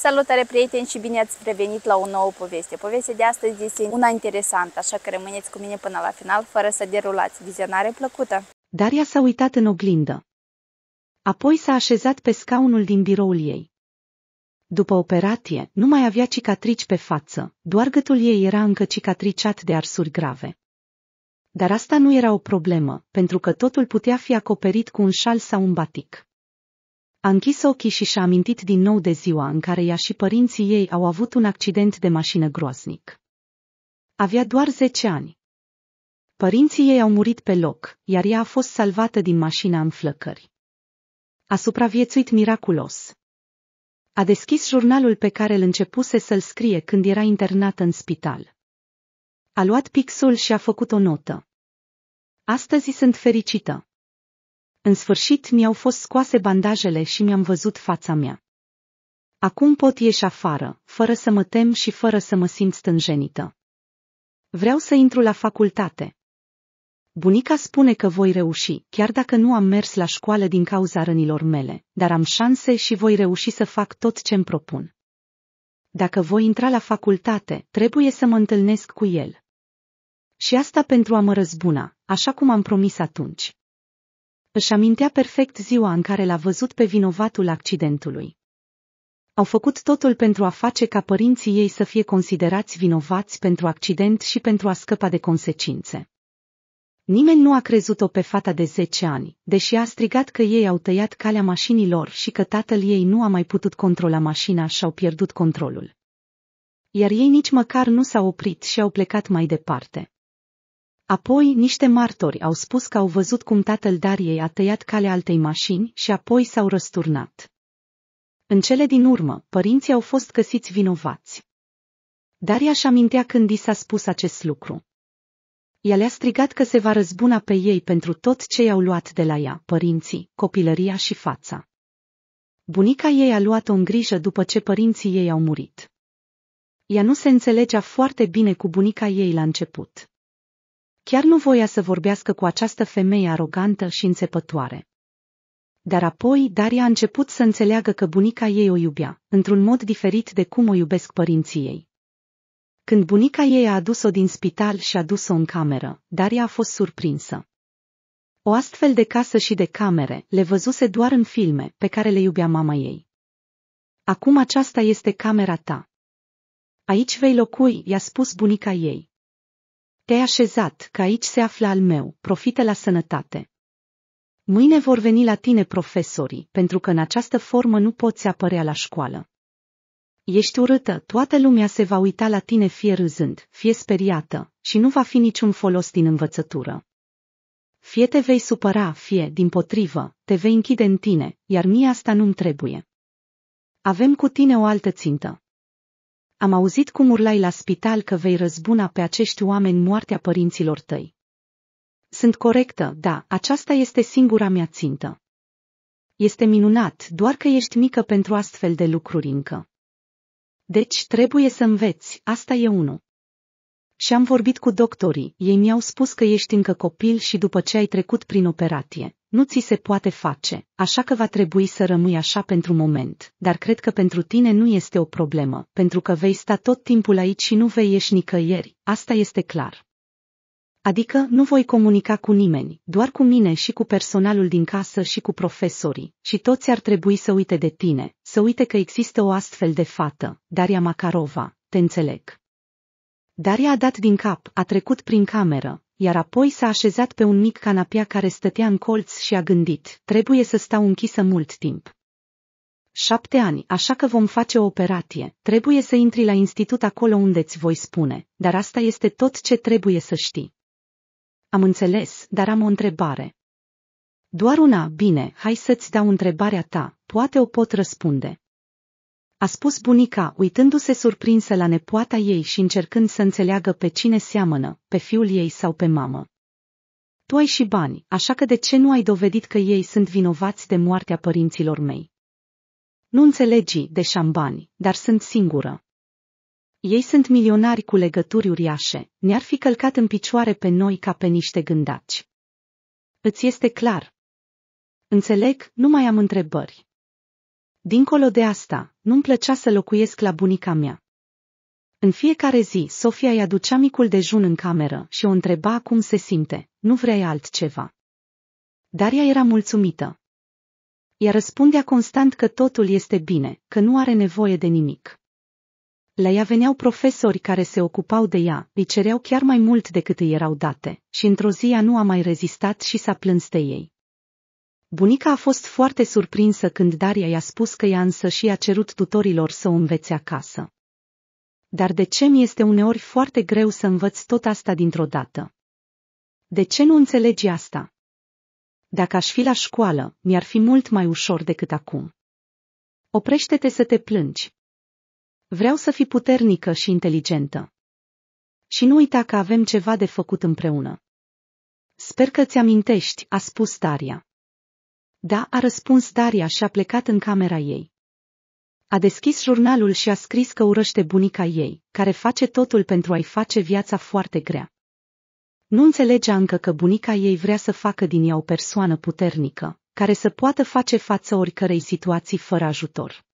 Salutare prieteni și bine ați revenit la o nouă poveste. Povestea de astăzi este una interesantă, așa că rămâneți cu mine până la final fără să derulați. Vizionare plăcută! Daria s-a uitat în oglindă. Apoi s-a așezat pe scaunul din biroul ei. După operație, nu mai avea cicatrici pe față, doar gâtul ei era încă cicatriciat de arsuri grave. Dar asta nu era o problemă, pentru că totul putea fi acoperit cu un șal sau un batic. A închis ochii și și-a amintit din nou de ziua în care ea și părinții ei au avut un accident de mașină groaznic. Avea doar 10 ani. Părinții ei au murit pe loc, iar ea a fost salvată din mașina în flăcări. A supraviețuit miraculos. A deschis jurnalul pe care îl începuse să-l scrie când era internată în spital. A luat pixul și a făcut o notă. Astăzi sunt fericită. În sfârșit mi-au fost scoase bandajele și mi-am văzut fața mea. Acum pot ieși afară, fără să mă tem și fără să mă simt stânjenită. Vreau să intru la facultate. Bunica spune că voi reuși, chiar dacă nu am mers la școală din cauza rănilor mele, dar am șanse și voi reuși să fac tot ce îmi propun. Dacă voi intra la facultate, trebuie să mă întâlnesc cu el. Și asta pentru a mă răzbuna, așa cum am promis atunci. Își amintea perfect ziua în care l-a văzut pe vinovatul accidentului. Au făcut totul pentru a face ca părinții ei să fie considerați vinovați pentru accident și pentru a scăpa de consecințe. Nimeni nu a crezut-o pe fata de 10 ani, deși a strigat că ei au tăiat calea mașinilor și că tatăl ei nu a mai putut controla mașina și au pierdut controlul. Iar ei nici măcar nu s-au oprit și au plecat mai departe. Apoi, niște martori au spus că au văzut cum tatăl Dariei a tăiat calea altei mașini și apoi s-au răsturnat. În cele din urmă, părinții au fost găsiți vinovați. Daria și amintea când i s-a spus acest lucru. Ea le-a strigat că se va răzbuna pe ei pentru tot ce i-au luat de la ea, părinții, copilăria și fața. Bunica ei a luat-o în grijă după ce părinții ei au murit. Ea nu se înțelegea foarte bine cu bunica ei la început. Chiar nu voia să vorbească cu această femeie arogantă și înțepătoare. Dar apoi Daria a început să înțeleagă că bunica ei o iubea, într-un mod diferit de cum o iubesc părinții ei. Când bunica ei a adus-o din spital și a dus-o în cameră, Daria a fost surprinsă. O astfel de casă și de camere le văzuse doar în filme pe care le iubea mama ei. Acum aceasta este camera ta. Aici vei locui, i-a spus bunica ei. Te-ai așezat, că aici se află al meu, profită la sănătate. Mâine vor veni la tine profesorii, pentru că în această formă nu poți apărea la școală. Ești urâtă, toată lumea se va uita la tine fie râzând, fie speriată, și nu va fi niciun folos din învățătură. Fie te vei supăra, fie, din potrivă, te vei închide în tine, iar mie asta nu-mi trebuie. Avem cu tine o altă țintă. Am auzit cum urlai la spital că vei răzbuna pe acești oameni moartea părinților tăi. Sunt corectă, da, aceasta este singura mea țintă. Este minunat, doar că ești mică pentru astfel de lucruri încă. Deci trebuie să înveți, asta e unul. Și am vorbit cu doctorii, ei mi-au spus că ești încă copil și după ce ai trecut prin operație, nu ți se poate face, așa că va trebui să rămâi așa pentru moment, dar cred că pentru tine nu este o problemă, pentru că vei sta tot timpul aici și nu vei ieși nicăieri, asta este clar. Adică nu voi comunica cu nimeni, doar cu mine și cu personalul din casă și cu profesorii, și toți ar trebui să uite de tine, să uite că există o astfel de fată, Daria Makarova, te înțeleg. Daria a dat din cap, a trecut prin cameră, iar apoi s-a așezat pe un mic canapea care stătea în colț și a gândit, trebuie să stau închisă mult timp. Șapte ani, așa că vom face o operație, trebuie să intri la institut acolo unde ți voi spune, dar asta este tot ce trebuie să știi. Am înțeles, dar am o întrebare. Doar una, bine, hai să-ți dau întrebarea ta, poate o pot răspunde a spus bunica, uitându-se surprinsă la nepoata ei și încercând să înțeleagă pe cine seamănă, pe fiul ei sau pe mamă. Tu ai și bani, așa că de ce nu ai dovedit că ei sunt vinovați de moartea părinților mei? Nu înțelegi de bani, dar sunt singură. Ei sunt milionari cu legături uriașe, ne-ar fi călcat în picioare pe noi ca pe niște gândaci. Îți este clar? Înțeleg, nu mai am întrebări. Dincolo de asta, nu-mi plăcea să locuiesc la bunica mea. În fiecare zi, Sofia îi aducea micul dejun în cameră și o întreba cum se simte, nu vrea altceva. Daria era mulțumită. Ea răspundea constant că totul este bine, că nu are nevoie de nimic. La ea veneau profesori care se ocupau de ea, îi cereau chiar mai mult decât îi erau date, și într-o zi ea nu a mai rezistat și s-a plâns de ei. Bunica a fost foarte surprinsă când Daria i-a spus că ea însă și a cerut tutorilor să o învețe acasă. Dar de ce mi este uneori foarte greu să învăț tot asta dintr-o dată? De ce nu înțelegi asta? Dacă aș fi la școală, mi-ar fi mult mai ușor decât acum. Oprește-te să te plângi. Vreau să fii puternică și inteligentă. Și nu uita că avem ceva de făcut împreună. Sper că ți amintești, a spus Daria. Da, a răspuns Daria și a plecat în camera ei. A deschis jurnalul și a scris că urăște bunica ei, care face totul pentru a-i face viața foarte grea. Nu înțelegea încă că bunica ei vrea să facă din ea o persoană puternică, care să poată face față oricărei situații fără ajutor.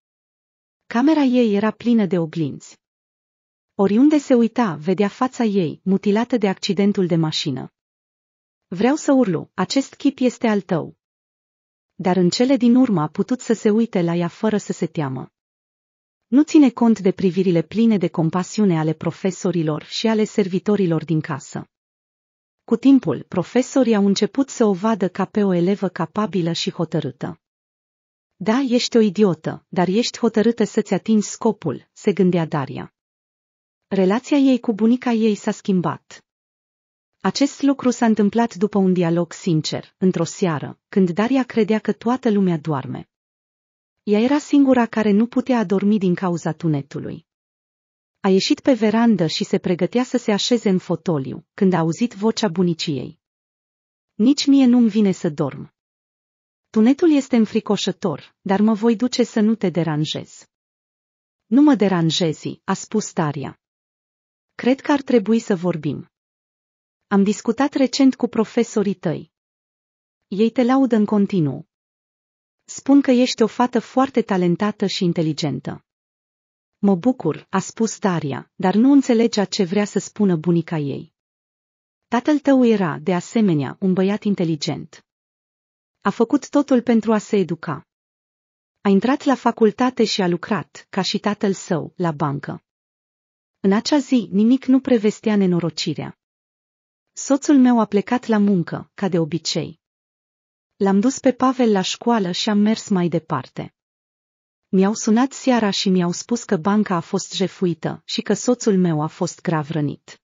Camera ei era plină de oglinzi. Oriunde se uita, vedea fața ei, mutilată de accidentul de mașină. Vreau să urlu, acest chip este al tău, dar în cele din urmă a putut să se uite la ea fără să se teamă. Nu ține cont de privirile pline de compasiune ale profesorilor și ale servitorilor din casă. Cu timpul, profesorii au început să o vadă ca pe o elevă capabilă și hotărâtă. Da, ești o idiotă, dar ești hotărâtă să-ți atingi scopul, se gândea Daria. Relația ei cu bunica ei s-a schimbat. Acest lucru s-a întâmplat după un dialog sincer, într-o seară, când Daria credea că toată lumea doarme. Ea era singura care nu putea adormi din cauza tunetului. A ieșit pe verandă și se pregătea să se așeze în fotoliu, când a auzit vocea buniciei. Nici mie nu-mi vine să dorm. Tunetul este înfricoșător, dar mă voi duce să nu te deranjez. Nu mă deranjezi, a spus Daria. Cred că ar trebui să vorbim. Am discutat recent cu profesorii tăi. Ei te laudă în continuu. Spun că ești o fată foarte talentată și inteligentă. Mă bucur, a spus Daria, dar nu înțelegea ce vrea să spună bunica ei. Tatăl tău era, de asemenea, un băiat inteligent. A făcut totul pentru a se educa. A intrat la facultate și a lucrat, ca și tatăl său, la bancă. În acea zi, nimic nu prevestea nenorocirea. Soțul meu a plecat la muncă, ca de obicei. L-am dus pe Pavel la școală și am mers mai departe. Mi-au sunat seara și mi-au spus că banca a fost jefuită și că soțul meu a fost grav rănit.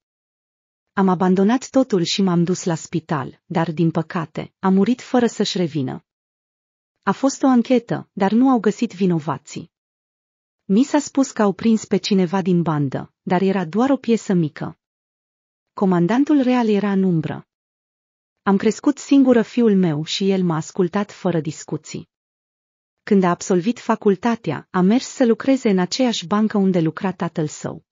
Am abandonat totul și m-am dus la spital, dar din păcate, a murit fără să-și revină. A fost o anchetă, dar nu au găsit vinovații. Mi s-a spus că au prins pe cineva din bandă, dar era doar o piesă mică. Comandantul real era în umbră. Am crescut singură fiul meu și el m-a ascultat fără discuții. Când a absolvit facultatea, a mers să lucreze în aceeași bancă unde lucra tatăl său.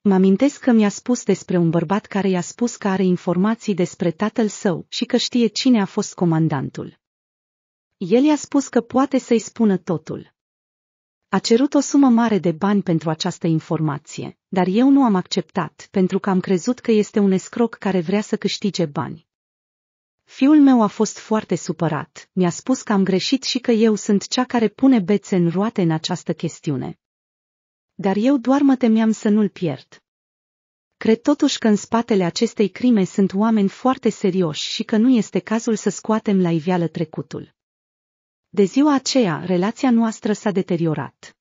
Mă amintesc că mi-a spus despre un bărbat care i-a spus că are informații despre tatăl său și că știe cine a fost comandantul. El i-a spus că poate să-i spună totul. A cerut o sumă mare de bani pentru această informație, dar eu nu am acceptat pentru că am crezut că este un escroc care vrea să câștige bani. Fiul meu a fost foarte supărat, mi-a spus că am greșit și că eu sunt cea care pune bețe în roate în această chestiune. Dar eu doar mă temeam să nu-l pierd. Cred totuși că în spatele acestei crime sunt oameni foarte serioși și că nu este cazul să scoatem la iveală trecutul. De ziua aceea, relația noastră s-a deteriorat.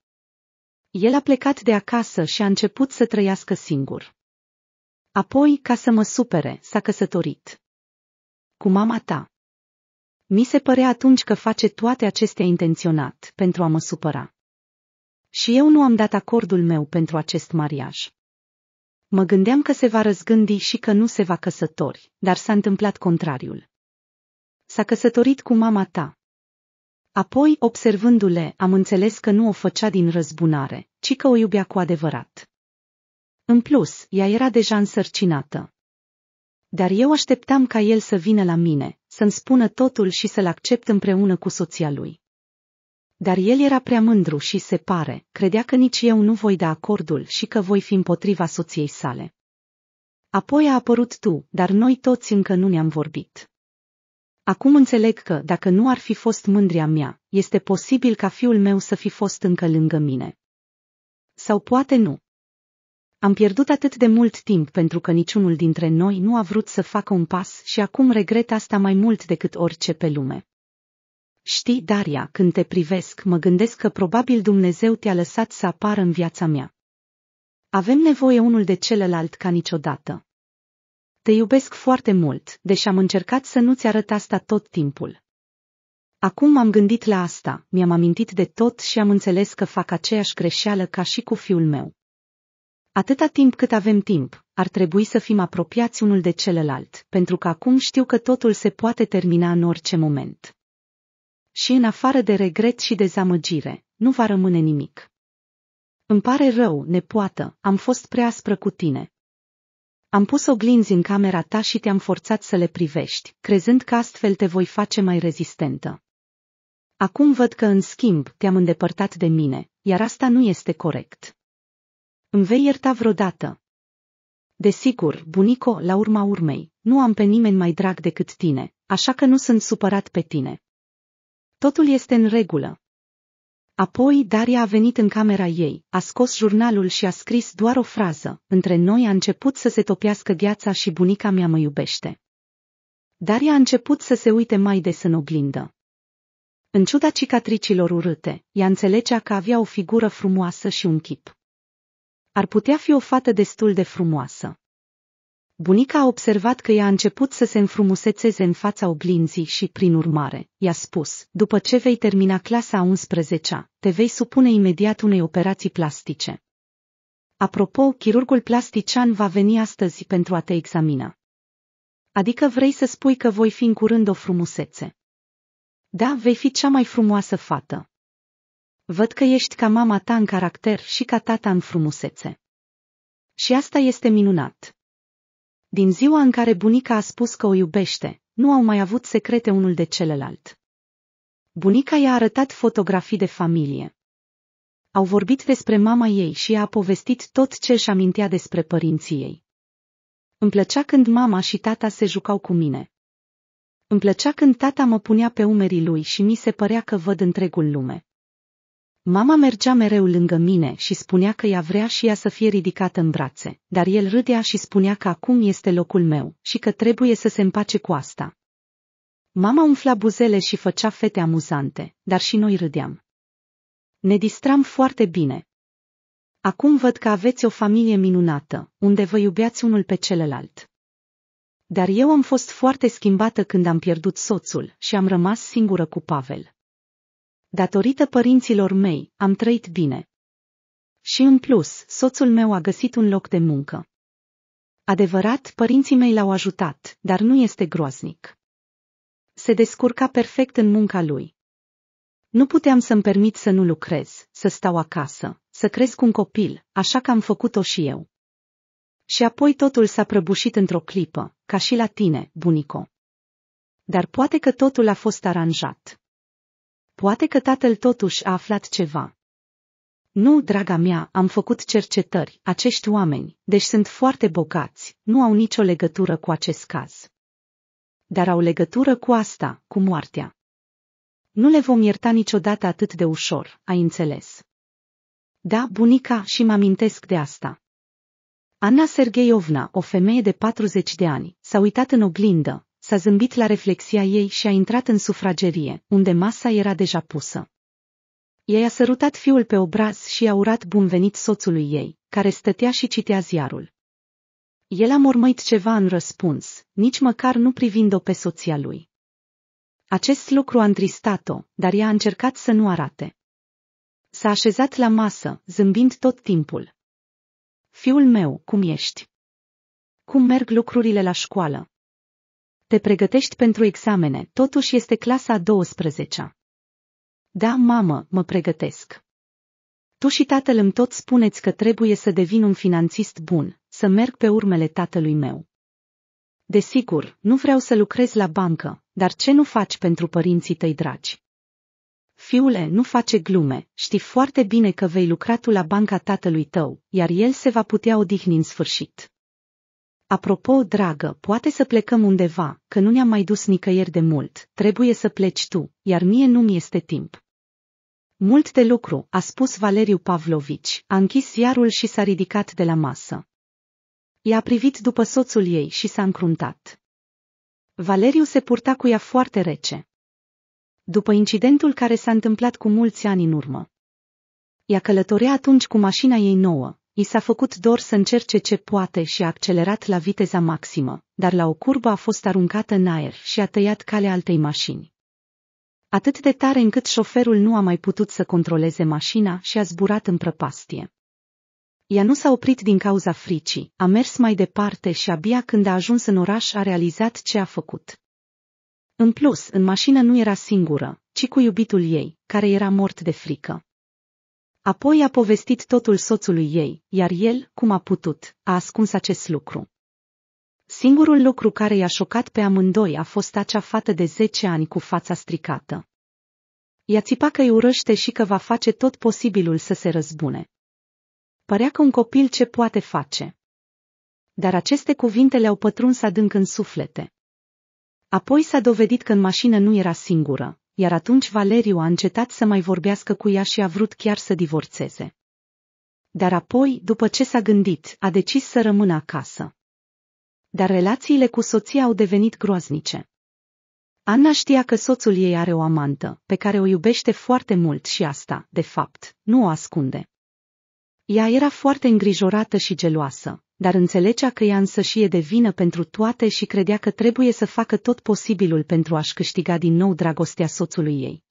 El a plecat de acasă și a început să trăiască singur. Apoi, ca să mă supere, s-a căsătorit. Cu mama ta. Mi se părea atunci că face toate acestea intenționat, pentru a mă supăra. Și eu nu am dat acordul meu pentru acest mariaj. Mă gândeam că se va răzgândi și că nu se va căsători, dar s-a întâmplat contrariul. S-a căsătorit cu mama ta, Apoi, observându-le, am înțeles că nu o făcea din răzbunare, ci că o iubea cu adevărat. În plus, ea era deja însărcinată. Dar eu așteptam ca el să vină la mine, să-mi spună totul și să-l accept împreună cu soția lui. Dar el era prea mândru și se pare, credea că nici eu nu voi da acordul și că voi fi împotriva soției sale. Apoi a apărut tu, dar noi toți încă nu ne-am vorbit. Acum înțeleg că, dacă nu ar fi fost mândria mea, este posibil ca fiul meu să fi fost încă lângă mine. Sau poate nu. Am pierdut atât de mult timp pentru că niciunul dintre noi nu a vrut să facă un pas și acum regret asta mai mult decât orice pe lume. Știi, Daria, când te privesc, mă gândesc că probabil Dumnezeu te-a lăsat să apară în viața mea. Avem nevoie unul de celălalt ca niciodată. Te iubesc foarte mult, deși am încercat să nu-ți arăt asta tot timpul. Acum m-am gândit la asta, mi-am amintit de tot și am înțeles că fac aceeași greșeală ca și cu fiul meu. Atâta timp cât avem timp, ar trebui să fim apropiați unul de celălalt, pentru că acum știu că totul se poate termina în orice moment. Și în afară de regret și dezamăgire, nu va rămâne nimic. Îmi pare rău, nepoată, am fost prea aspră cu tine, am pus oglinzi în camera ta și te-am forțat să le privești, crezând că astfel te voi face mai rezistentă. Acum văd că, în schimb, te-am îndepărtat de mine, iar asta nu este corect. Îmi vei ierta vreodată. Desigur, bunico, la urma urmei, nu am pe nimeni mai drag decât tine, așa că nu sunt supărat pe tine. Totul este în regulă. Apoi Daria a venit în camera ei, a scos jurnalul și a scris doar o frază, între noi a început să se topească gheața și bunica mea mă iubește. Daria a început să se uite mai des în oglindă. În ciuda cicatricilor urâte, ea înțelegea că avea o figură frumoasă și un chip. Ar putea fi o fată destul de frumoasă. Bunica a observat că ea a început să se înfrumusețeze în fața oglinzii și, prin urmare, i-a spus, după ce vei termina clasa 11-a, te vei supune imediat unei operații plastice. Apropo, chirurgul plastician va veni astăzi pentru a te examina. Adică vrei să spui că voi fi în curând o frumusețe. Da, vei fi cea mai frumoasă fată. Văd că ești ca mama ta în caracter și ca tata în frumusețe. Și asta este minunat. Din ziua în care bunica a spus că o iubește, nu au mai avut secrete unul de celălalt. Bunica i-a arătat fotografii de familie. Au vorbit despre mama ei și i-a povestit tot ce își amintea despre părinții ei. Îmi plăcea când mama și tata se jucau cu mine. Îmi plăcea când tata mă punea pe umerii lui și mi se părea că văd întregul lume. Mama mergea mereu lângă mine și spunea că ea vrea și ea să fie ridicată în brațe, dar el râdea și spunea că acum este locul meu și că trebuie să se împace cu asta. Mama umfla buzele și făcea fete amuzante, dar și noi râdeam. Ne distram foarte bine. Acum văd că aveți o familie minunată, unde vă iubeați unul pe celălalt. Dar eu am fost foarte schimbată când am pierdut soțul și am rămas singură cu Pavel. Datorită părinților mei, am trăit bine. Și în plus, soțul meu a găsit un loc de muncă. Adevărat, părinții mei l-au ajutat, dar nu este groaznic. Se descurca perfect în munca lui. Nu puteam să-mi permit să nu lucrez, să stau acasă, să cresc un copil, așa că am făcut-o și eu. Și apoi totul s-a prăbușit într-o clipă, ca și la tine, bunico. Dar poate că totul a fost aranjat. Poate că tatăl totuși a aflat ceva. Nu, draga mea, am făcut cercetări, acești oameni, deci sunt foarte bogați, nu au nicio legătură cu acest caz. Dar au legătură cu asta, cu moartea. Nu le vom ierta niciodată atât de ușor, ai înțeles. Da, bunica, și mă amintesc de asta. Anna Sergeiovna, o femeie de 40 de ani, s-a uitat în oglindă, s-a zâmbit la reflexia ei și a intrat în sufragerie, unde masa era deja pusă. Ea a sărutat fiul pe obraz și i-a urat bun venit soțului ei, care stătea și citea ziarul. El a mormăit ceva în răspuns, nici măcar nu privind-o pe soția lui. Acest lucru a întristat-o, dar ea a încercat să nu arate. S-a așezat la masă, zâmbind tot timpul. Fiul meu, cum ești? Cum merg lucrurile la școală? te pregătești pentru examene, totuși este clasa a 12-a. Da, mamă, mă pregătesc. Tu și tatăl îmi tot spuneți că trebuie să devin un finanțist bun, să merg pe urmele tatălui meu. Desigur, nu vreau să lucrez la bancă, dar ce nu faci pentru părinții tăi dragi? Fiule, nu face glume, știi foarte bine că vei lucra tu la banca tatălui tău, iar el se va putea odihni în sfârșit. Apropo, dragă, poate să plecăm undeva, că nu ne-am mai dus nicăieri de mult, trebuie să pleci tu, iar mie nu-mi este timp. Mult de lucru, a spus Valeriu Pavlovici, a închis iarul și s-a ridicat de la masă. I-a privit după soțul ei și s-a încruntat. Valeriu se purta cu ea foarte rece. După incidentul care s-a întâmplat cu mulți ani în urmă. Ea călătorea atunci cu mașina ei nouă, I s-a făcut dor să încerce ce poate și a accelerat la viteza maximă, dar la o curbă a fost aruncată în aer și a tăiat calea altei mașini. Atât de tare încât șoferul nu a mai putut să controleze mașina și a zburat în prăpastie. Ea nu s-a oprit din cauza fricii, a mers mai departe și abia când a ajuns în oraș a realizat ce a făcut. În plus, în mașină nu era singură, ci cu iubitul ei, care era mort de frică. Apoi a povestit totul soțului ei, iar el, cum a putut, a ascuns acest lucru. Singurul lucru care i-a șocat pe amândoi a fost acea fată de 10 ani cu fața stricată. Ea țipa că îi urăște și că va face tot posibilul să se răzbune. Părea că un copil ce poate face. Dar aceste cuvinte le-au pătruns adânc în suflete. Apoi s-a dovedit că în mașină nu era singură, iar atunci Valeriu a încetat să mai vorbească cu ea și a vrut chiar să divorțeze. Dar apoi, după ce s-a gândit, a decis să rămână acasă. Dar relațiile cu soția au devenit groaznice. Anna știa că soțul ei are o amantă, pe care o iubește foarte mult și asta, de fapt, nu o ascunde. Ea era foarte îngrijorată și geloasă, dar înțelegea că ea însă și e de vină pentru toate și credea că trebuie să facă tot posibilul pentru a-și câștiga din nou dragostea soțului ei.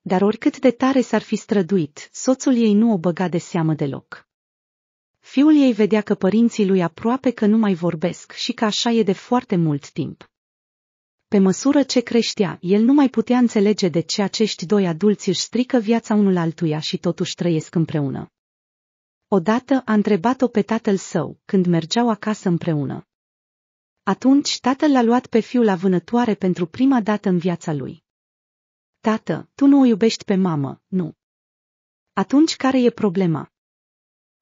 Dar oricât de tare s-ar fi străduit, soțul ei nu o băga de seamă deloc. Fiul ei vedea că părinții lui aproape că nu mai vorbesc și că așa e de foarte mult timp. Pe măsură ce creștea, el nu mai putea înțelege de ce acești doi adulți își strică viața unul altuia și totuși trăiesc împreună. Odată a întrebat-o pe tatăl său, când mergeau acasă împreună. Atunci tatăl l-a luat pe fiul la vânătoare pentru prima dată în viața lui. Tată, tu nu o iubești pe mamă, nu. Atunci care e problema?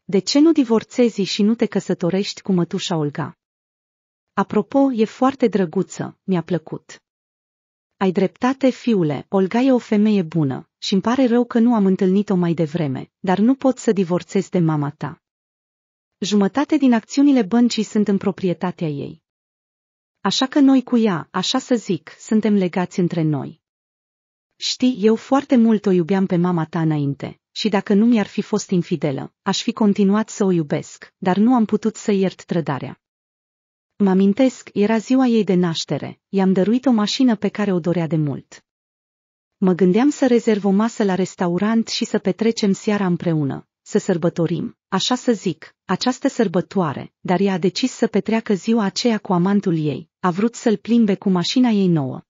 De ce nu divorțezi și nu te căsătorești cu mătușa Olga? Apropo, e foarte drăguță, mi-a plăcut. Ai dreptate, fiule, Olga e o femeie bună, și îmi pare rău că nu am întâlnit-o mai devreme, dar nu pot să divorțez de mama ta. Jumătate din acțiunile băncii sunt în proprietatea ei. Așa că noi cu ea, așa să zic, suntem legați între noi. Știi, eu foarte mult o iubeam pe mama ta înainte, și dacă nu mi-ar fi fost infidelă, aș fi continuat să o iubesc, dar nu am putut să iert trădarea. Mă amintesc, era ziua ei de naștere, i-am dăruit o mașină pe care o dorea de mult. Mă gândeam să rezerv o masă la restaurant și să petrecem seara împreună, să sărbătorim, așa să zic, această sărbătoare, dar ea a decis să petreacă ziua aceea cu amantul ei, a vrut să-l plimbe cu mașina ei nouă.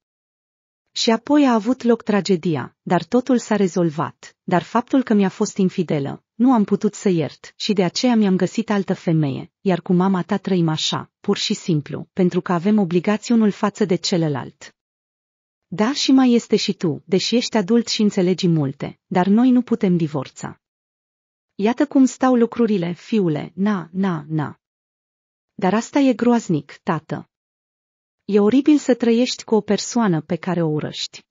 Și apoi a avut loc tragedia, dar totul s-a rezolvat, dar faptul că mi-a fost infidelă, nu am putut să iert și de aceea mi-am găsit altă femeie, iar cu mama ta trăim așa, pur și simplu, pentru că avem obligații unul față de celălalt. Da și mai este și tu, deși ești adult și înțelegi multe, dar noi nu putem divorța. Iată cum stau lucrurile, fiule, na, na, na. Dar asta e groaznic, tată. E oribil să trăiești cu o persoană pe care o urăști.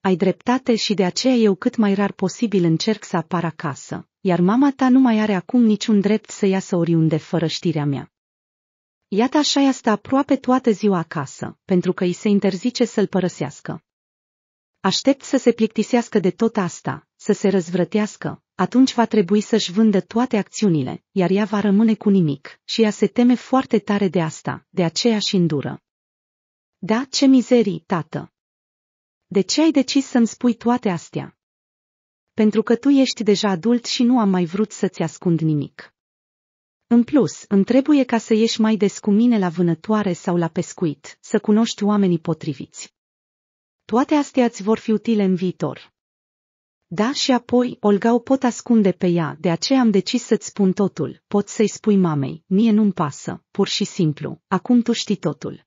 Ai dreptate și de aceea eu cât mai rar posibil încerc să apar acasă, iar mama ta nu mai are acum niciun drept să iasă oriunde fără știrea mea. Iată așa ea stă aproape toată ziua acasă, pentru că îi se interzice să-l părăsească. Aștept să se plictisească de tot asta, să se răzvrătească, atunci va trebui să-și vândă toate acțiunile, iar ea va rămâne cu nimic și ea se teme foarte tare de asta, de aceea și îndură. Da, ce mizerii, tată! De ce ai decis să-mi spui toate astea? Pentru că tu ești deja adult și nu am mai vrut să-ți ascund nimic. În plus, îmi trebuie ca să ieși mai des cu mine la vânătoare sau la pescuit, să cunoști oamenii potriviți. Toate astea îți vor fi utile în viitor. Da, și apoi, Olga o pot ascunde pe ea, de aceea am decis să-ți spun totul, pot să-i spui mamei, mie nu-mi pasă, pur și simplu, acum tu știi totul.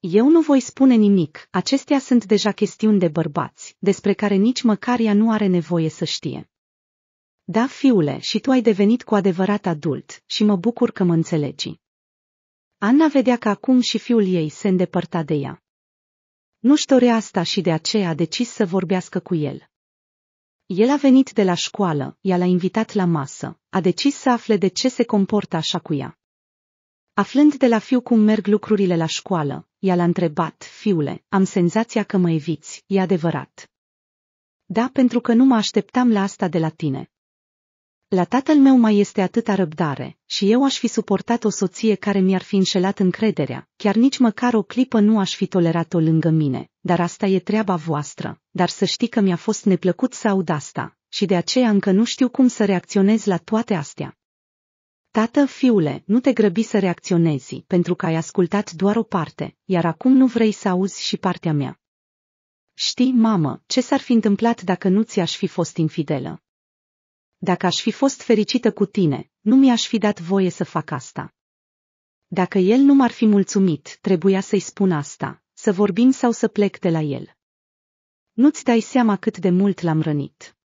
Eu nu voi spune nimic, acestea sunt deja chestiuni de bărbați, despre care nici măcar ea nu are nevoie să știe. Da, fiule, și tu ai devenit cu adevărat adult și mă bucur că mă înțelegi. Anna vedea că acum și fiul ei se îndepărta de ea. Nu-și dorea asta și de aceea a decis să vorbească cu el. El a venit de la școală, ea l-a invitat la masă, a decis să afle de ce se comportă așa cu ea. Aflând de la fiu cum merg lucrurile la școală, ea l-a întrebat, fiule, am senzația că mă eviți, e adevărat. Da, pentru că nu mă așteptam la asta de la tine, la tatăl meu mai este atâta răbdare și eu aș fi suportat o soție care mi-ar fi înșelat încrederea, chiar nici măcar o clipă nu aș fi tolerat-o lângă mine, dar asta e treaba voastră, dar să știi că mi-a fost neplăcut să aud asta și de aceea încă nu știu cum să reacționez la toate astea. Tată, fiule, nu te grăbi să reacționezi, pentru că ai ascultat doar o parte, iar acum nu vrei să auzi și partea mea. Știi, mamă, ce s-ar fi întâmplat dacă nu ți-aș fi fost infidelă? Dacă aș fi fost fericită cu tine, nu mi-aș fi dat voie să fac asta. Dacă el nu m-ar fi mulțumit, trebuia să-i spun asta, să vorbim sau să plec de la el. Nu-ți dai seama cât de mult l-am rănit.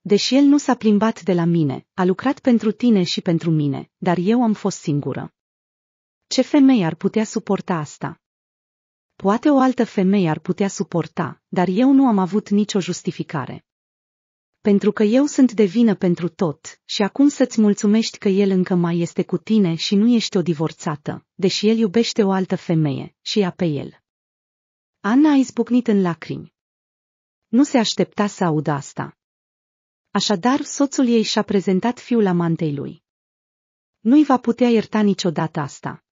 Deși el nu s-a plimbat de la mine, a lucrat pentru tine și pentru mine, dar eu am fost singură. Ce femeie ar putea suporta asta? Poate o altă femeie ar putea suporta, dar eu nu am avut nicio justificare pentru că eu sunt de vină pentru tot, și acum să-ți mulțumești că el încă mai este cu tine și nu ești o divorțată, deși el iubește o altă femeie și ea pe el. Ana a izbucnit în lacrimi. Nu se aștepta să audă asta. Așadar, soțul ei și-a prezentat fiul amantei lui. Nu-i va putea ierta niciodată asta.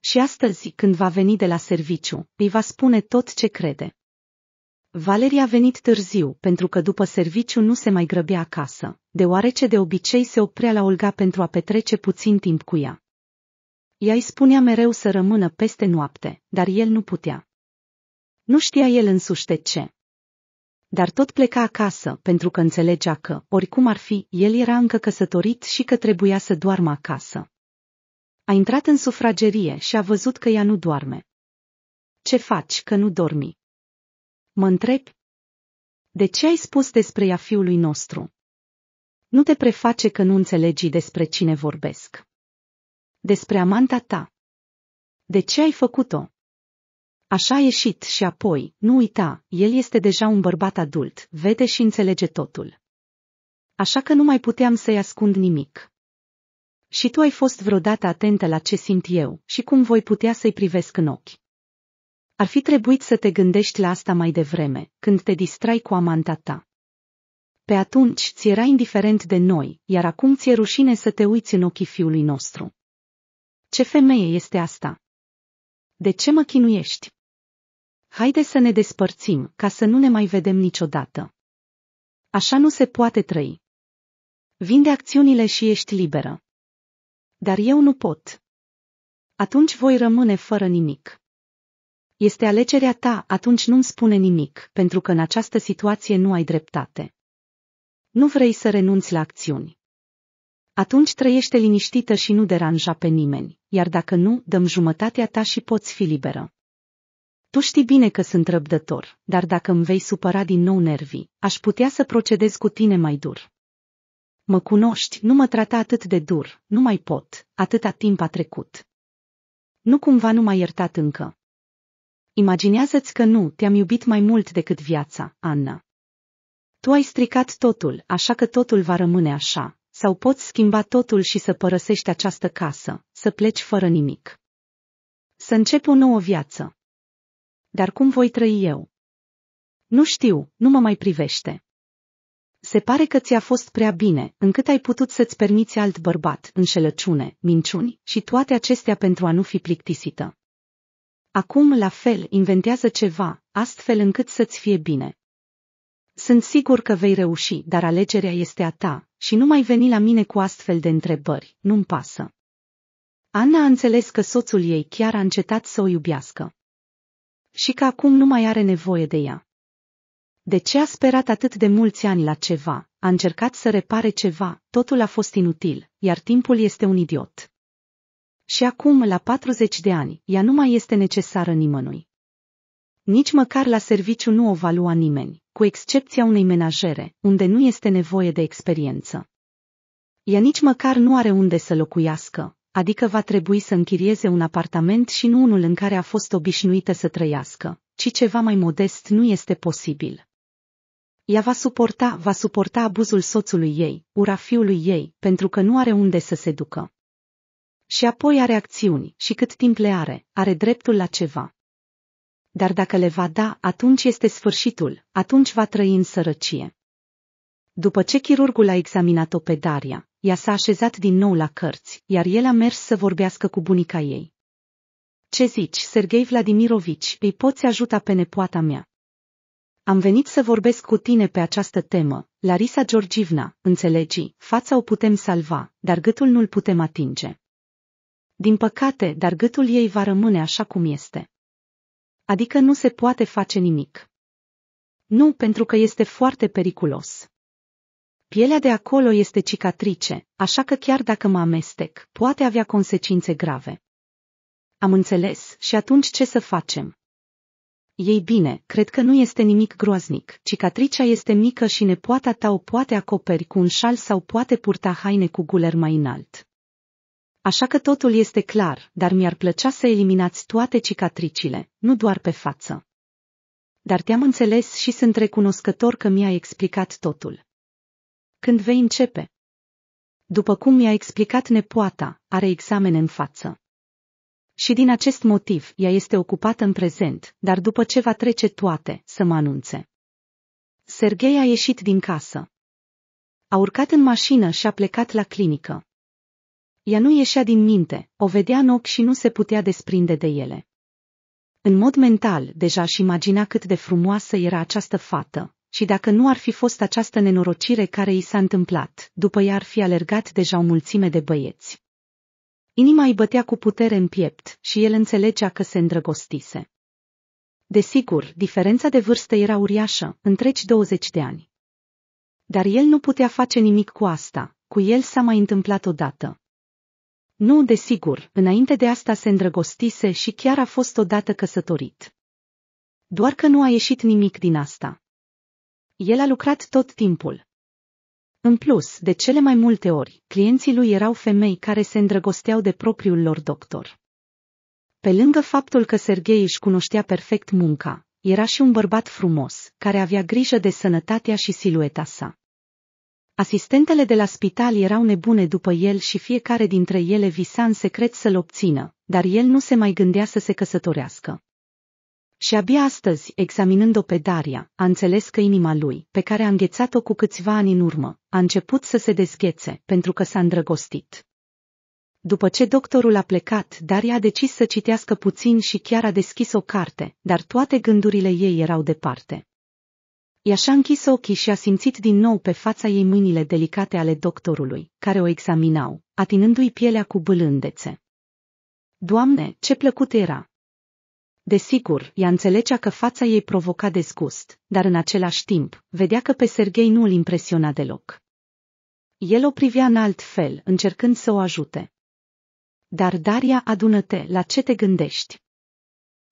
Și astăzi, când va veni de la serviciu, îi va spune tot ce crede. Valeria a venit târziu pentru că după serviciu nu se mai grăbea acasă, deoarece de obicei se oprea la Olga pentru a petrece puțin timp cu ea. Ea îi spunea mereu să rămână peste noapte, dar el nu putea. Nu știa el însuși de ce. Dar tot pleca acasă pentru că înțelegea că, oricum ar fi, el era încă căsătorit și că trebuia să doarmă acasă. A intrat în sufragerie și a văzut că ea nu doarme. Ce faci că nu dormi? Mă întreb? De ce ai spus despre ea fiului nostru? Nu te preface că nu înțelegi despre cine vorbesc. Despre amanta ta. De ce ai făcut-o? Așa a ieșit și apoi, nu uita, el este deja un bărbat adult, vede și înțelege totul. Așa că nu mai puteam să-i ascund nimic. Și tu ai fost vreodată atentă la ce simt eu și cum voi putea să-i privesc în ochi. Ar fi trebuit să te gândești la asta mai devreme, când te distrai cu amanta ta. Pe atunci ți era indiferent de noi, iar acum ți-e rușine să te uiți în ochii fiului nostru. Ce femeie este asta? De ce mă chinuiești? Haide să ne despărțim, ca să nu ne mai vedem niciodată. Așa nu se poate trăi. Vinde acțiunile și ești liberă. Dar eu nu pot. Atunci voi rămâne fără nimic. Este alegerea ta, atunci nu-mi spune nimic, pentru că în această situație nu ai dreptate. Nu vrei să renunți la acțiuni. Atunci trăiește liniștită și nu deranja pe nimeni, iar dacă nu, dăm jumătatea ta și poți fi liberă. Tu știi bine că sunt răbdător, dar dacă îmi vei supăra din nou nervii, aș putea să procedez cu tine mai dur. Mă cunoști, nu mă trata atât de dur, nu mai pot, atâta timp a trecut. Nu cumva nu m-ai iertat încă. Imaginează-ți că nu te-am iubit mai mult decât viața, Anna. Tu ai stricat totul, așa că totul va rămâne așa, sau poți schimba totul și să părăsești această casă, să pleci fără nimic. Să încep o nouă viață. Dar cum voi trăi eu? Nu știu, nu mă mai privește. Se pare că ți-a fost prea bine, încât ai putut să-ți permiți alt bărbat, înșelăciune, minciuni și toate acestea pentru a nu fi plictisită. Acum la fel inventează ceva, astfel încât să-ți fie bine. Sunt sigur că vei reuși, dar alegerea este a ta și nu mai veni la mine cu astfel de întrebări, nu-mi pasă. Ana a înțeles că soțul ei chiar a încetat să o iubească. Și că acum nu mai are nevoie de ea. De ce a sperat atât de mulți ani la ceva, a încercat să repare ceva, totul a fost inutil, iar timpul este un idiot. Și acum, la 40 de ani, ea nu mai este necesară nimănui. Nici măcar la serviciu nu o va lua nimeni, cu excepția unei menajere, unde nu este nevoie de experiență. Ea nici măcar nu are unde să locuiască, adică va trebui să închirieze un apartament și nu unul în care a fost obișnuită să trăiască, ci ceva mai modest nu este posibil. Ea va suporta, va suporta abuzul soțului ei, ura fiului ei, pentru că nu are unde să se ducă. Și apoi are acțiuni și cât timp le are, are dreptul la ceva. Dar dacă le va da, atunci este sfârșitul, atunci va trăi în sărăcie. După ce chirurgul a examinat-o pe Daria, ea s-a așezat din nou la cărți, iar el a mers să vorbească cu bunica ei. Ce zici, Sergei Vladimirovici, îi poți ajuta pe nepoata mea? Am venit să vorbesc cu tine pe această temă, Larisa Georgivna, înțelegi, fața o putem salva, dar gâtul nu-l putem atinge. Din păcate, dar gâtul ei va rămâne așa cum este. Adică nu se poate face nimic. Nu, pentru că este foarte periculos. Pielea de acolo este cicatrice, așa că chiar dacă mă amestec, poate avea consecințe grave. Am înțeles, și atunci ce să facem? Ei bine, cred că nu este nimic groaznic. Cicatricea este mică și nepoata ta o poate acoperi cu un șal sau poate purta haine cu guler mai înalt. Așa că totul este clar, dar mi-ar plăcea să eliminați toate cicatricile, nu doar pe față. Dar te-am înțeles și sunt recunoscător că mi-ai explicat totul. Când vei începe? După cum mi-a explicat nepoata, are examene în față. Și din acest motiv, ea este ocupată în prezent, dar după ce va trece toate, să mă anunțe. Serghei a ieșit din casă. A urcat în mașină și a plecat la clinică. Ea nu ieșea din minte, o vedea în ochi și nu se putea desprinde de ele. În mod mental, deja și imagina cât de frumoasă era această fată, și dacă nu ar fi fost această nenorocire care i s-a întâmplat, după ea ar fi alergat deja o mulțime de băieți. Inima îi bătea cu putere în piept și el înțelegea că se îndrăgostise. Desigur, diferența de vârstă era uriașă, întregi 20 de ani. Dar el nu putea face nimic cu asta, cu el s-a mai întâmplat odată. Nu, desigur, înainte de asta se îndrăgostise și chiar a fost odată căsătorit. Doar că nu a ieșit nimic din asta. El a lucrat tot timpul. În plus, de cele mai multe ori, clienții lui erau femei care se îndrăgosteau de propriul lor doctor. Pe lângă faptul că Serghei își cunoștea perfect munca, era și un bărbat frumos, care avea grijă de sănătatea și silueta sa. Asistentele de la spital erau nebune după el și fiecare dintre ele visa în secret să-l obțină, dar el nu se mai gândea să se căsătorească. Și abia astăzi, examinând-o pe Daria, a înțeles că inima lui, pe care a înghețat-o cu câțiva ani în urmă, a început să se deschețe, pentru că s-a îndrăgostit. După ce doctorul a plecat, Daria a decis să citească puțin și chiar a deschis o carte, dar toate gândurile ei erau departe. Ea și-a închis ochii și a simțit din nou pe fața ei mâinile delicate ale doctorului, care o examinau, atinându-i pielea cu bâlândețe. Doamne, ce plăcut era! Desigur, ea înțelegea că fața ei provoca dezgust, dar în același timp, vedea că pe Serghei nu îl impresiona deloc. El o privea în alt fel, încercând să o ajute. Dar Daria, adună-te, la ce te gândești?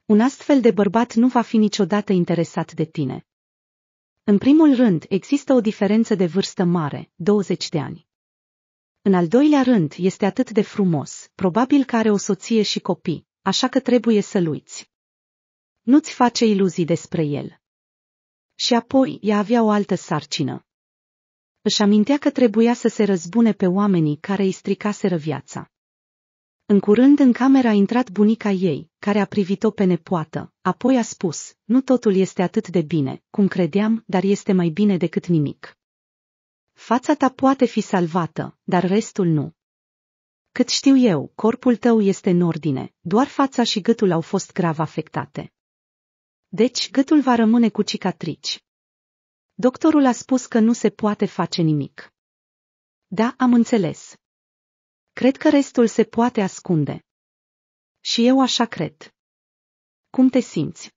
Un astfel de bărbat nu va fi niciodată interesat de tine, în primul rând, există o diferență de vârstă mare, 20 de ani. În al doilea rând, este atât de frumos, probabil că are o soție și copii, așa că trebuie să-l uiți. Nu-ți face iluzii despre el. Și apoi, ea avea o altă sarcină. Își amintea că trebuia să se răzbune pe oamenii care îi stricaseră viața. În curând în camera, a intrat bunica ei, care a privit-o pe nepoată, apoi a spus, nu totul este atât de bine, cum credeam, dar este mai bine decât nimic. Fața ta poate fi salvată, dar restul nu. Cât știu eu, corpul tău este în ordine, doar fața și gâtul au fost grav afectate. Deci, gâtul va rămâne cu cicatrici. Doctorul a spus că nu se poate face nimic. Da, am înțeles. Cred că restul se poate ascunde. Și eu așa cred. Cum te simți?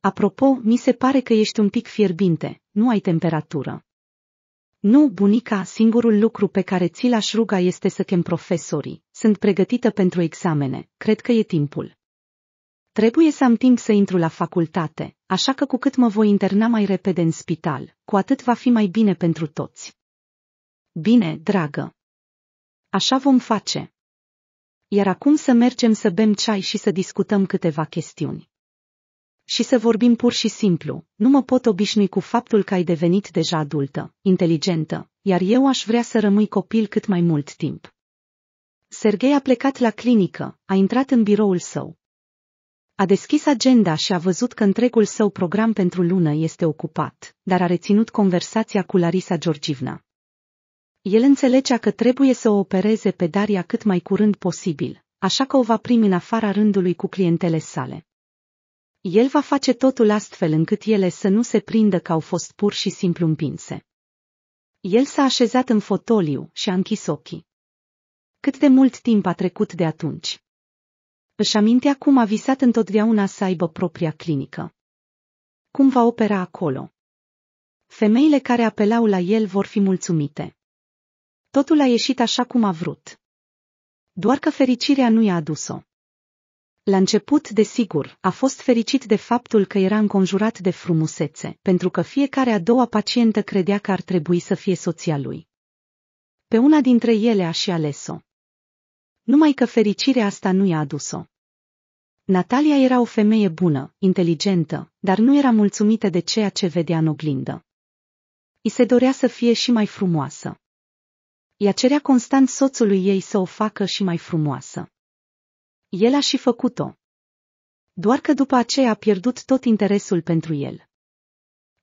Apropo, mi se pare că ești un pic fierbinte, nu ai temperatură. Nu, bunica, singurul lucru pe care ți l-aș ruga este să chem profesorii. Sunt pregătită pentru examene, cred că e timpul. Trebuie să am timp să intru la facultate, așa că cu cât mă voi interna mai repede în spital, cu atât va fi mai bine pentru toți. Bine, dragă. Așa vom face. Iar acum să mergem să bem ceai și să discutăm câteva chestiuni. Și să vorbim pur și simplu, nu mă pot obișnui cu faptul că ai devenit deja adultă, inteligentă, iar eu aș vrea să rămâi copil cât mai mult timp. Sergei a plecat la clinică, a intrat în biroul său. A deschis agenda și a văzut că întregul său program pentru lună este ocupat, dar a reținut conversația cu Larisa Georgivna. El înțelegea că trebuie să o opereze pe Daria cât mai curând posibil, așa că o va primi în afara rândului cu clientele sale. El va face totul astfel încât ele să nu se prindă că au fost pur și simplu împinse. El s-a așezat în fotoliu și a închis ochii. Cât de mult timp a trecut de atunci? Își amintea cum a visat întotdeauna să aibă propria clinică. Cum va opera acolo? Femeile care apelau la el vor fi mulțumite. Totul a ieșit așa cum a vrut. Doar că fericirea nu i-a adus-o. La început, desigur, a fost fericit de faptul că era înconjurat de frumusețe, pentru că fiecare a doua pacientă credea că ar trebui să fie soția lui. Pe una dintre ele a și ales-o. Numai că fericirea asta nu i-a adus-o. Natalia era o femeie bună, inteligentă, dar nu era mulțumită de ceea ce vedea în oglindă. I se dorea să fie și mai frumoasă. Ea cerea constant soțului ei să o facă și mai frumoasă. El a și făcut-o. Doar că după aceea a pierdut tot interesul pentru el.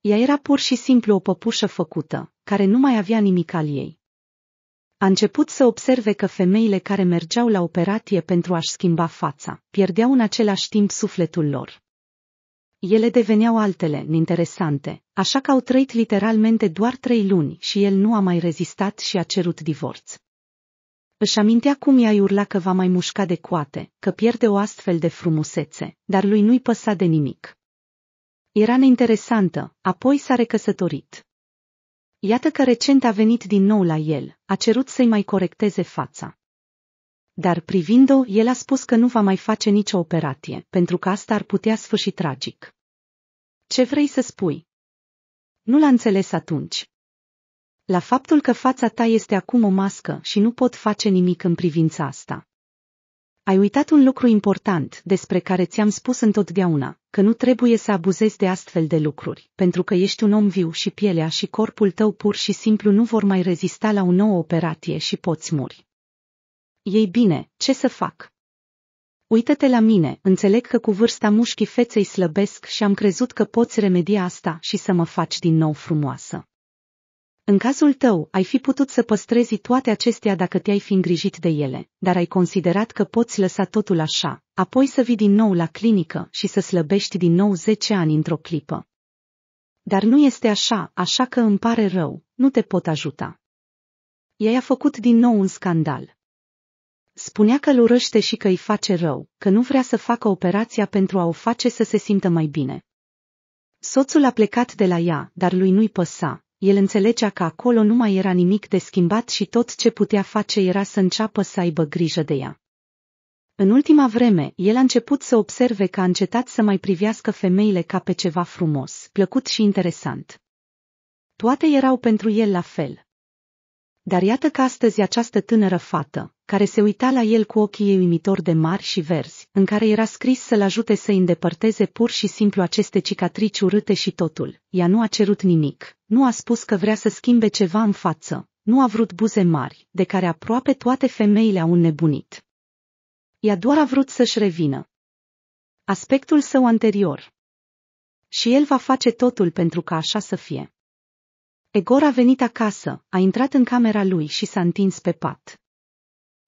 Ea era pur și simplu o păpușă făcută, care nu mai avea nimic al ei. A început să observe că femeile care mergeau la operatie pentru a-și schimba fața, pierdeau în același timp sufletul lor ele deveneau altele, interesante, așa că au trăit literalmente doar trei luni și el nu a mai rezistat și a cerut divorț. Își amintea cum ea urla că va mai mușca de coate, că pierde o astfel de frumusețe, dar lui nu-i păsa de nimic. Era neinteresantă, apoi s-a recăsătorit. Iată că recent a venit din nou la el, a cerut să-i mai corecteze fața. Dar privind-o, el a spus că nu va mai face nicio operație, pentru că asta ar putea sfârși tragic. Ce vrei să spui? Nu l-a înțeles atunci. La faptul că fața ta este acum o mască și nu pot face nimic în privința asta. Ai uitat un lucru important despre care ți-am spus întotdeauna, că nu trebuie să abuzezi de astfel de lucruri, pentru că ești un om viu și pielea și corpul tău pur și simplu nu vor mai rezista la o nouă operație și poți muri. Ei bine, ce să fac? Uită-te la mine, înțeleg că cu vârsta mușchii feței slăbesc și am crezut că poți remedia asta și să mă faci din nou frumoasă. În cazul tău, ai fi putut să păstrezi toate acestea dacă te-ai fi îngrijit de ele, dar ai considerat că poți lăsa totul așa, apoi să vii din nou la clinică și să slăbești din nou 10 ani într-o clipă. Dar nu este așa, așa că îmi pare rău, nu te pot ajuta. Ea a făcut din nou un scandal. Spunea că îl urăște și că îi face rău, că nu vrea să facă operația pentru a o face să se simtă mai bine. Soțul a plecat de la ea, dar lui nu-i păsa. El înțelegea că acolo nu mai era nimic de schimbat și tot ce putea face era să înceapă să aibă grijă de ea. În ultima vreme, el a început să observe că a încetat să mai privească femeile ca pe ceva frumos, plăcut și interesant. Toate erau pentru el la fel. Dar iată că astăzi această tânără fată, care se uita la el cu ochii uimitor de mari și verzi, în care era scris să-l ajute să îndepărteze pur și simplu aceste cicatrici urâte și totul. Ea nu a cerut nimic, nu a spus că vrea să schimbe ceva în față, nu a vrut buze mari, de care aproape toate femeile au nebunit. Ea doar a vrut să-și revină. Aspectul său anterior. Și el va face totul pentru ca așa să fie. Egor a venit acasă, a intrat în camera lui și s-a întins pe pat.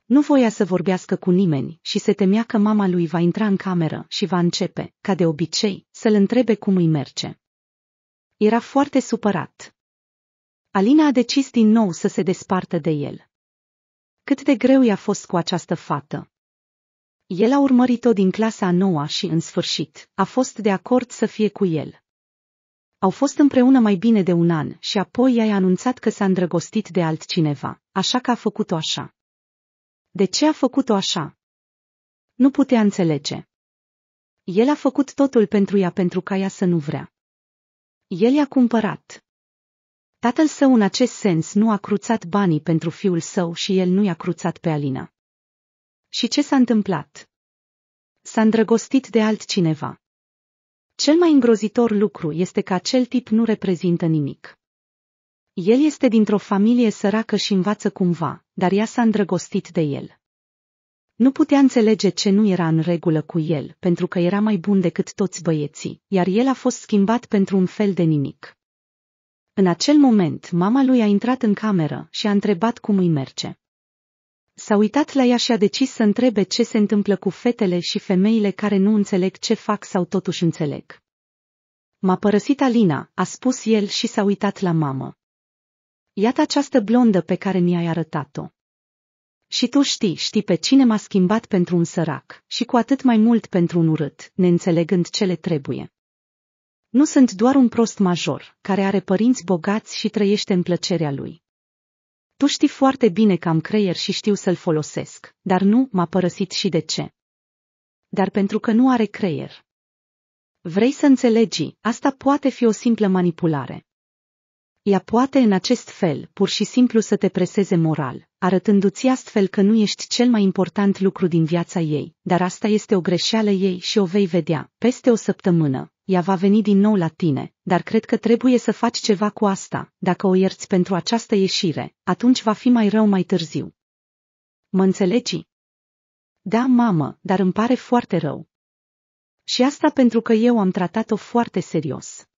Nu voia să vorbească cu nimeni și se temea că mama lui va intra în cameră și va începe, ca de obicei, să-l întrebe cum îi merge. Era foarte supărat. Alina a decis din nou să se despartă de el. Cât de greu i-a fost cu această fată. El a urmărit-o din clasa a noua și, în sfârșit, a fost de acord să fie cu el. Au fost împreună mai bine de un an și apoi i-a anunțat că s-a îndrăgostit de altcineva, așa că a făcut-o așa. De ce a făcut-o așa? Nu putea înțelege. El a făcut totul pentru ea pentru ca ea să nu vrea. El i-a cumpărat. Tatăl său în acest sens nu a cruțat banii pentru fiul său și el nu i-a cruțat pe Alina. Și ce s-a întâmplat? S-a îndrăgostit de altcineva. Cel mai îngrozitor lucru este că acel tip nu reprezintă nimic. El este dintr-o familie săracă și învață cumva, dar ea s-a îndrăgostit de el. Nu putea înțelege ce nu era în regulă cu el, pentru că era mai bun decât toți băieții, iar el a fost schimbat pentru un fel de nimic. În acel moment, mama lui a intrat în cameră și a întrebat cum îi merge. S-a uitat la ea și a decis să întrebe ce se întâmplă cu fetele și femeile care nu înțeleg ce fac sau totuși înțeleg. M-a părăsit Alina, a spus el și s-a uitat la mamă iată această blondă pe care mi-ai arătat-o. Și tu știi, știi pe cine m-a schimbat pentru un sărac, și cu atât mai mult pentru un urât, neînțelegând ce le trebuie. Nu sunt doar un prost major, care are părinți bogați și trăiește în plăcerea lui. Tu știi foarte bine că am creier și știu să-l folosesc, dar nu m-a părăsit și de ce. Dar pentru că nu are creier. Vrei să înțelegi, asta poate fi o simplă manipulare. Ea poate în acest fel, pur și simplu să te preseze moral, arătându-ți astfel că nu ești cel mai important lucru din viața ei, dar asta este o greșeală ei și o vei vedea. Peste o săptămână, ea va veni din nou la tine, dar cred că trebuie să faci ceva cu asta. Dacă o ierți pentru această ieșire, atunci va fi mai rău mai târziu. Mă înțelegi? Da, mamă, dar îmi pare foarte rău. Și asta pentru că eu am tratat-o foarte serios.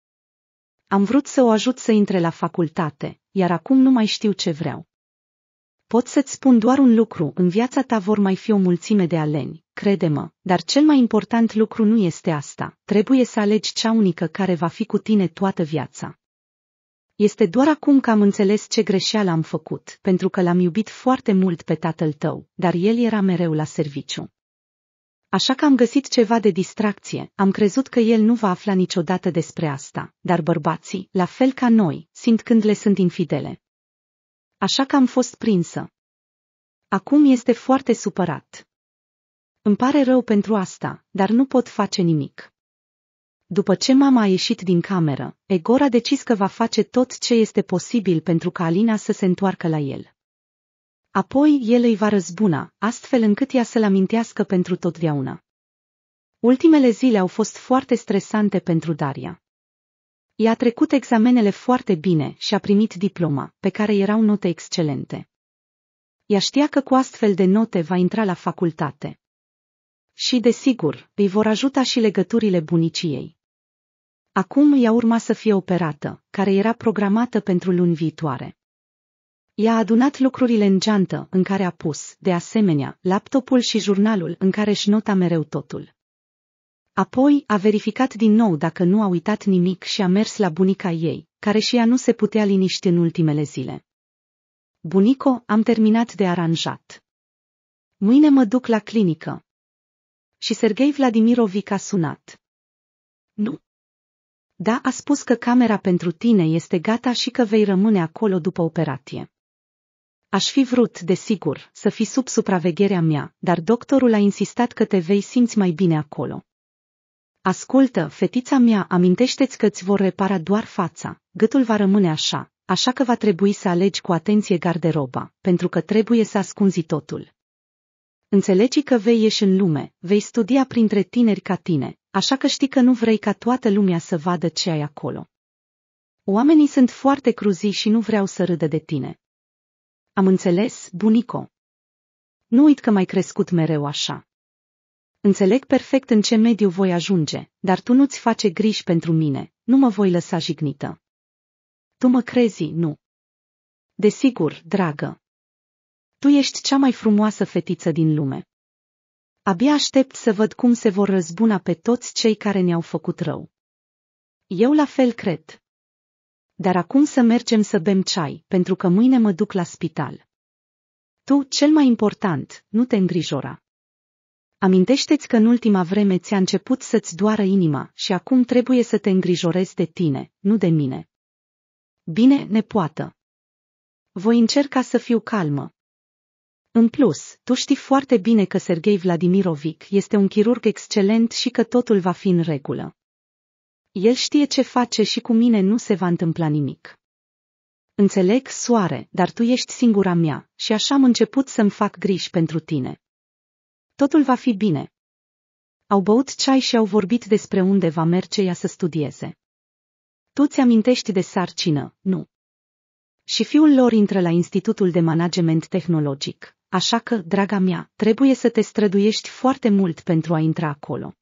Am vrut să o ajut să intre la facultate, iar acum nu mai știu ce vreau. Pot să-ți spun doar un lucru, în viața ta vor mai fi o mulțime de aleni, crede-mă, dar cel mai important lucru nu este asta, trebuie să alegi cea unică care va fi cu tine toată viața. Este doar acum că am înțeles ce greșeală am făcut, pentru că l-am iubit foarte mult pe tatăl tău, dar el era mereu la serviciu. Așa că am găsit ceva de distracție, am crezut că el nu va afla niciodată despre asta, dar bărbații, la fel ca noi, simt când le sunt infidele. Așa că am fost prinsă. Acum este foarte supărat. Îmi pare rău pentru asta, dar nu pot face nimic. După ce mama a ieșit din cameră, Egor a decis că va face tot ce este posibil pentru ca Alina să se întoarcă la el. Apoi el îi va răzbuna, astfel încât ea să-l amintească pentru totdeauna. Ultimele zile au fost foarte stresante pentru Daria. Ea a trecut examenele foarte bine și a primit diploma, pe care erau note excelente. Ea știa că cu astfel de note va intra la facultate. Și, desigur, îi vor ajuta și legăturile bunicii ei. Acum ea urma să fie operată, care era programată pentru luni viitoare. I-a adunat lucrurile în geantă, în care a pus, de asemenea, laptopul și jurnalul în care își nota mereu totul. Apoi a verificat din nou dacă nu a uitat nimic și a mers la bunica ei, care și ea nu se putea liniști în ultimele zile. Bunico, am terminat de aranjat. Mâine mă duc la clinică. Și Sergei Vladimirovic a sunat. Nu. Da, a spus că camera pentru tine este gata și că vei rămâne acolo după operație. Aș fi vrut, desigur, să fii sub supravegherea mea, dar doctorul a insistat că te vei simți mai bine acolo. Ascultă, fetița mea, amintește-ți că îți vor repara doar fața, gâtul va rămâne așa, așa că va trebui să alegi cu atenție garderoba, pentru că trebuie să ascunzi totul. Înțelegi că vei ieși în lume, vei studia printre tineri ca tine, așa că știi că nu vrei ca toată lumea să vadă ce ai acolo. Oamenii sunt foarte cruzi și nu vreau să râdă de tine. Am înțeles, bunico. Nu uit că m-ai crescut mereu așa. Înțeleg perfect în ce mediu voi ajunge, dar tu nu-ți face griji pentru mine, nu mă voi lăsa jignită. Tu mă crezi, nu. Desigur, dragă. Tu ești cea mai frumoasă fetiță din lume. Abia aștept să văd cum se vor răzbuna pe toți cei care ne-au făcut rău. Eu la fel cred. Dar acum să mergem să bem ceai, pentru că mâine mă duc la spital. Tu, cel mai important, nu te îngrijora. Amintește-ți că în ultima vreme ți-a început să-ți doară inima și acum trebuie să te îngrijorezi de tine, nu de mine. Bine, poată. Voi încerca să fiu calmă. În plus, tu știi foarte bine că Sergei Vladimirovic este un chirurg excelent și că totul va fi în regulă. El știe ce face și cu mine nu se va întâmpla nimic. Înțeleg, soare, dar tu ești singura mea și așa am început să-mi fac griji pentru tine. Totul va fi bine. Au băut ceai și au vorbit despre unde va merge ea să studieze. Tu ți-amintești de sarcină, nu? Și fiul lor intră la Institutul de Management Tehnologic, așa că, draga mea, trebuie să te străduiești foarte mult pentru a intra acolo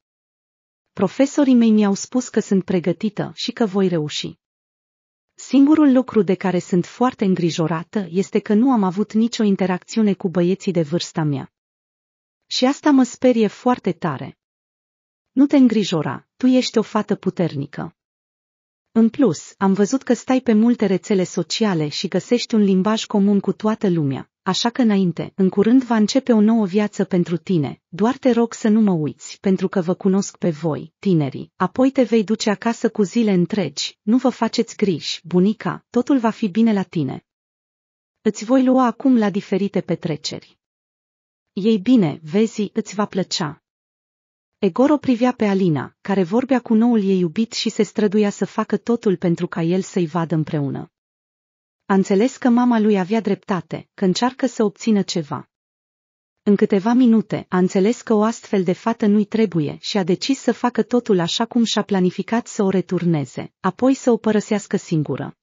profesorii mei mi-au spus că sunt pregătită și că voi reuși. Singurul lucru de care sunt foarte îngrijorată este că nu am avut nicio interacțiune cu băieții de vârsta mea. Și asta mă sperie foarte tare. Nu te îngrijora, tu ești o fată puternică. În plus, am văzut că stai pe multe rețele sociale și găsești un limbaj comun cu toată lumea așa că înainte, în curând va începe o nouă viață pentru tine, doar te rog să nu mă uiți, pentru că vă cunosc pe voi, tinerii, apoi te vei duce acasă cu zile întregi, nu vă faceți griji, bunica, totul va fi bine la tine. Îți voi lua acum la diferite petreceri. Ei bine, vezi, îți va plăcea. Egor o privea pe Alina, care vorbea cu noul ei iubit și se străduia să facă totul pentru ca el să-i vadă împreună. A înțeles că mama lui avea dreptate, că încearcă să obțină ceva. În câteva minute a înțeles că o astfel de fată nu-i trebuie și a decis să facă totul așa cum și-a planificat să o returneze, apoi să o părăsească singură.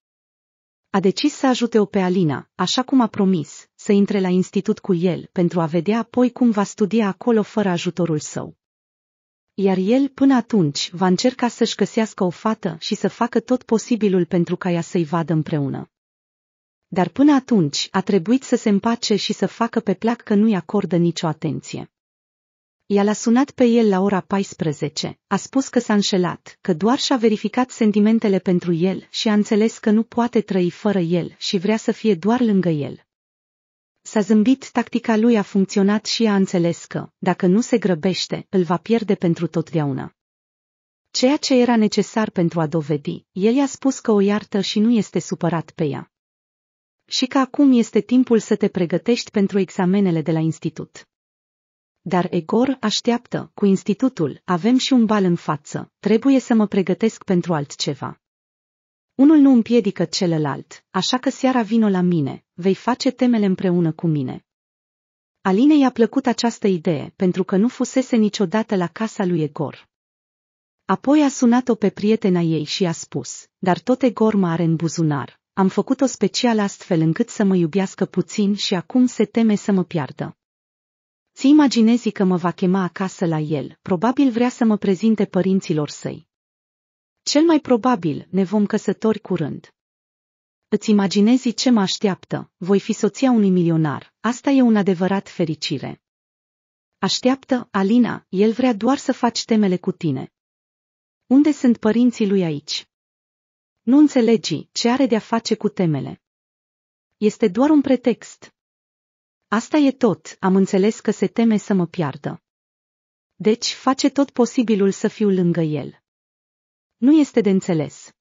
A decis să ajute-o pe Alina, așa cum a promis, să intre la institut cu el pentru a vedea apoi cum va studia acolo fără ajutorul său. Iar el până atunci va încerca să-și găsească o fată și să facă tot posibilul pentru ca ea să-i vadă împreună dar până atunci a trebuit să se împace și să facă pe plac că nu-i acordă nicio atenție. El a sunat pe el la ora 14, a spus că s-a înșelat, că doar și-a verificat sentimentele pentru el și a înțeles că nu poate trăi fără el și vrea să fie doar lângă el. S-a zâmbit, tactica lui a funcționat și a înțeles că, dacă nu se grăbește, îl va pierde pentru totdeauna. Ceea ce era necesar pentru a dovedi, el i-a spus că o iartă și nu este supărat pe ea și că acum este timpul să te pregătești pentru examenele de la institut. Dar Egor așteaptă, cu institutul, avem și un bal în față, trebuie să mă pregătesc pentru altceva. Unul nu împiedică celălalt, așa că seara vino la mine, vei face temele împreună cu mine. Aline i-a plăcut această idee, pentru că nu fusese niciodată la casa lui Egor. Apoi a sunat-o pe prietena ei și a spus, dar tot Egor mă are în buzunar. Am făcut-o special astfel încât să mă iubească puțin și acum se teme să mă piardă. Ți imaginezi că mă va chema acasă la el, probabil vrea să mă prezinte părinților săi. Cel mai probabil ne vom căsători curând. Îți imaginezi ce mă așteaptă, voi fi soția unui milionar, asta e un adevărat fericire. Așteaptă, Alina, el vrea doar să faci temele cu tine. Unde sunt părinții lui aici? Nu înțelegi ce are de-a face cu temele. Este doar un pretext. Asta e tot, am înțeles că se teme să mă piardă. Deci face tot posibilul să fiu lângă el. Nu este de înțeles.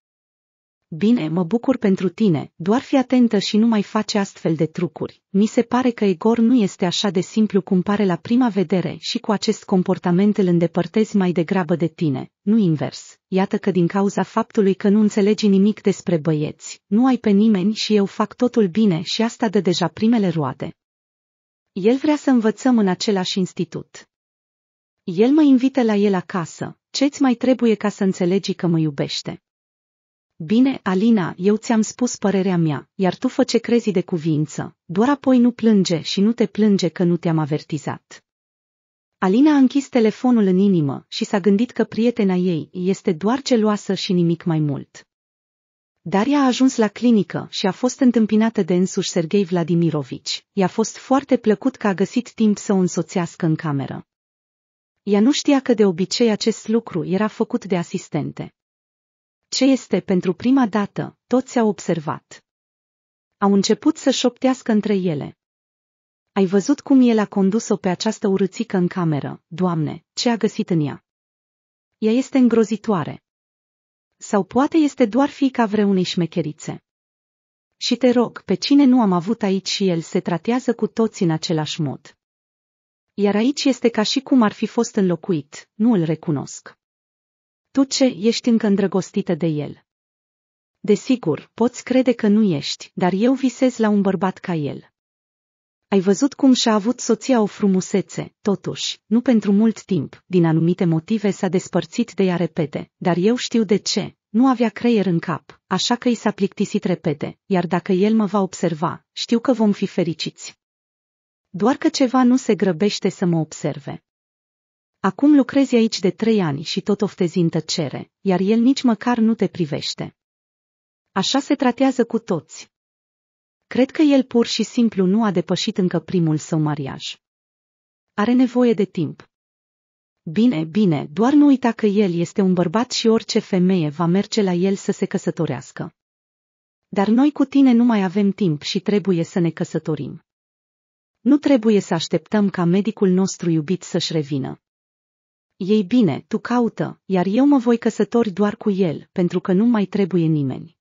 Bine, mă bucur pentru tine, doar fi atentă și nu mai face astfel de trucuri. Mi se pare că Igor nu este așa de simplu cum pare la prima vedere și cu acest comportament îl îndepărtezi mai degrabă de tine, nu invers. Iată că din cauza faptului că nu înțelegi nimic despre băieți, nu ai pe nimeni și eu fac totul bine și asta dă deja primele roade. El vrea să învățăm în același institut. El mă invită la el acasă. Ce-ți mai trebuie ca să înțelegi că mă iubește? Bine, Alina, eu ți-am spus părerea mea, iar tu fă ce crezi de cuvință, doar apoi nu plânge și nu te plânge că nu te-am avertizat. Alina a închis telefonul în inimă și s-a gândit că prietena ei este doar geloasă și nimic mai mult. Daria a ajuns la clinică și a fost întâmpinată de însuși Sergei Vladimirovici. I-a fost foarte plăcut că a găsit timp să o însoțească în cameră. Ea nu știa că de obicei acest lucru era făcut de asistente ce este pentru prima dată, toți au observat. Au început să șoptească între ele. Ai văzut cum el a condus-o pe această urâțică în cameră, Doamne, ce a găsit în ea? Ea este îngrozitoare. Sau poate este doar fiica vreunei șmecherițe. Și te rog, pe cine nu am avut aici și el se tratează cu toți în același mod. Iar aici este ca și cum ar fi fost înlocuit, nu îl recunosc tu ce ești încă îndrăgostită de el. Desigur, poți crede că nu ești, dar eu visez la un bărbat ca el. Ai văzut cum și-a avut soția o frumusețe, totuși, nu pentru mult timp, din anumite motive s-a despărțit de ea repede, dar eu știu de ce, nu avea creier în cap, așa că i s-a plictisit repede, iar dacă el mă va observa, știu că vom fi fericiți. Doar că ceva nu se grăbește să mă observe. Acum lucrezi aici de trei ani și tot oftezi în tăcere, iar el nici măcar nu te privește. Așa se tratează cu toți. Cred că el pur și simplu nu a depășit încă primul său mariaj. Are nevoie de timp. Bine, bine, doar nu uita că el este un bărbat și orice femeie va merge la el să se căsătorească. Dar noi cu tine nu mai avem timp și trebuie să ne căsătorim. Nu trebuie să așteptăm ca medicul nostru iubit să-și revină. Ei bine, tu caută, iar eu mă voi căsători doar cu el, pentru că nu mai trebuie nimeni.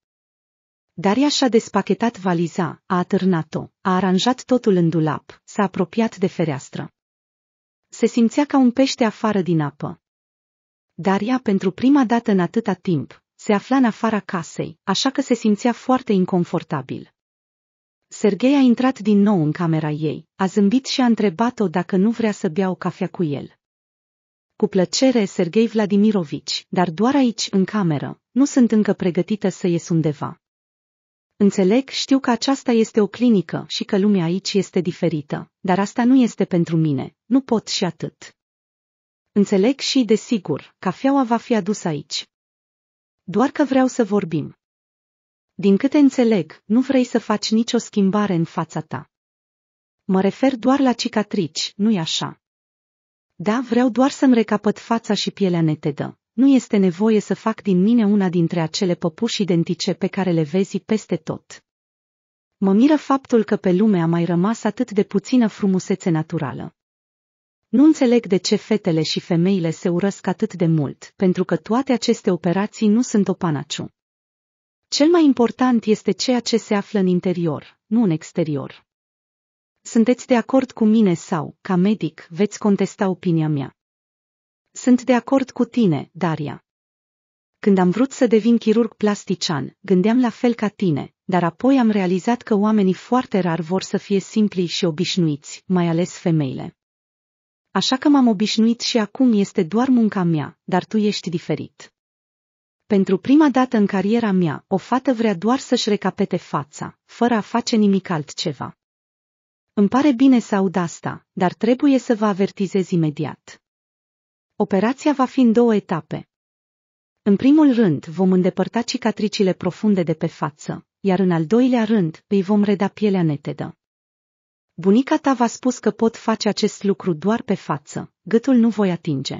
Daria și-a despachetat valiza, a atârnat-o, a aranjat totul în dulap, s-a apropiat de fereastră. Se simțea ca un pește afară din apă. Daria, pentru prima dată în atâta timp, se afla în afara casei, așa că se simțea foarte inconfortabil. Serghei a intrat din nou în camera ei, a zâmbit și a întrebat-o dacă nu vrea să bea o cafea cu el. Cu plăcere, Sergei Vladimirovici, dar doar aici, în cameră. Nu sunt încă pregătită să ies undeva. Înțeleg, știu că aceasta este o clinică și că lumea aici este diferită, dar asta nu este pentru mine, nu pot și atât. Înțeleg și, desigur, cafeaua va fi adusă aici. Doar că vreau să vorbim. Din câte înțeleg, nu vrei să faci nicio schimbare în fața ta. Mă refer doar la cicatrici, nu-i așa? Da, vreau doar să-mi recapăt fața și pielea netedă. Nu este nevoie să fac din mine una dintre acele păpuși identice pe care le vezi peste tot. Mă miră faptul că pe lume a mai rămas atât de puțină frumusețe naturală. Nu înțeleg de ce fetele și femeile se urăsc atât de mult, pentru că toate aceste operații nu sunt o panaciu. Cel mai important este ceea ce se află în interior, nu în exterior. Sunteți de acord cu mine sau, ca medic, veți contesta opinia mea? Sunt de acord cu tine, Daria. Când am vrut să devin chirurg plastician, gândeam la fel ca tine, dar apoi am realizat că oamenii foarte rar vor să fie simpli și obișnuiți, mai ales femeile. Așa că m-am obișnuit și acum este doar munca mea, dar tu ești diferit. Pentru prima dată în cariera mea, o fată vrea doar să-și recapete fața, fără a face nimic altceva. Îmi pare bine să aud asta, dar trebuie să vă avertizez imediat. Operația va fi în două etape. În primul rând, vom îndepărta cicatricile profunde de pe față, iar în al doilea rând, îi vom reda pielea netedă. Bunica ta v-a spus că pot face acest lucru doar pe față, gâtul nu voi atinge.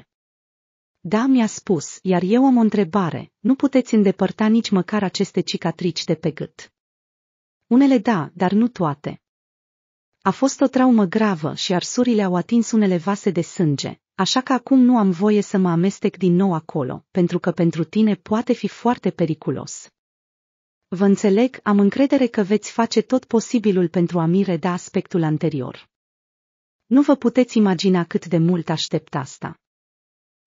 Da, mi-a spus, iar eu am o întrebare, nu puteți îndepărta nici măcar aceste cicatrici de pe gât. Unele da, dar nu toate. A fost o traumă gravă și arsurile au atins unele vase de sânge, așa că acum nu am voie să mă amestec din nou acolo, pentru că pentru tine poate fi foarte periculos. Vă înțeleg, am încredere că veți face tot posibilul pentru a mi reda aspectul anterior. Nu vă puteți imagina cât de mult aștept asta.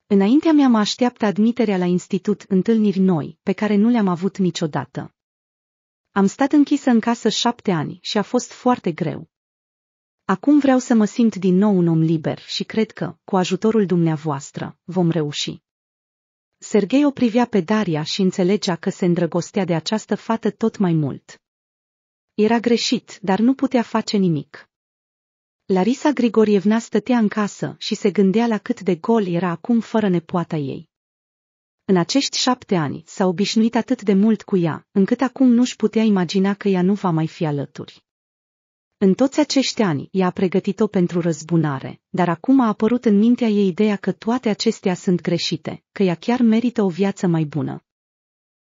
Înaintea mea mă așteaptă admiterea la institut întâlniri noi, pe care nu le-am avut niciodată. Am stat închisă în casă șapte ani și a fost foarte greu, Acum vreau să mă simt din nou un om liber și cred că, cu ajutorul dumneavoastră, vom reuși. Sergei o privea pe Daria și înțelegea că se îndrăgostea de această fată tot mai mult. Era greșit, dar nu putea face nimic. Larisa Grigorievna stătea în casă și se gândea la cât de gol era acum fără nepoata ei. În acești șapte ani s-a obișnuit atât de mult cu ea, încât acum nu-și putea imagina că ea nu va mai fi alături. În toți acești ani ea a pregătit-o pentru răzbunare, dar acum a apărut în mintea ei ideea că toate acestea sunt greșite, că ea chiar merită o viață mai bună.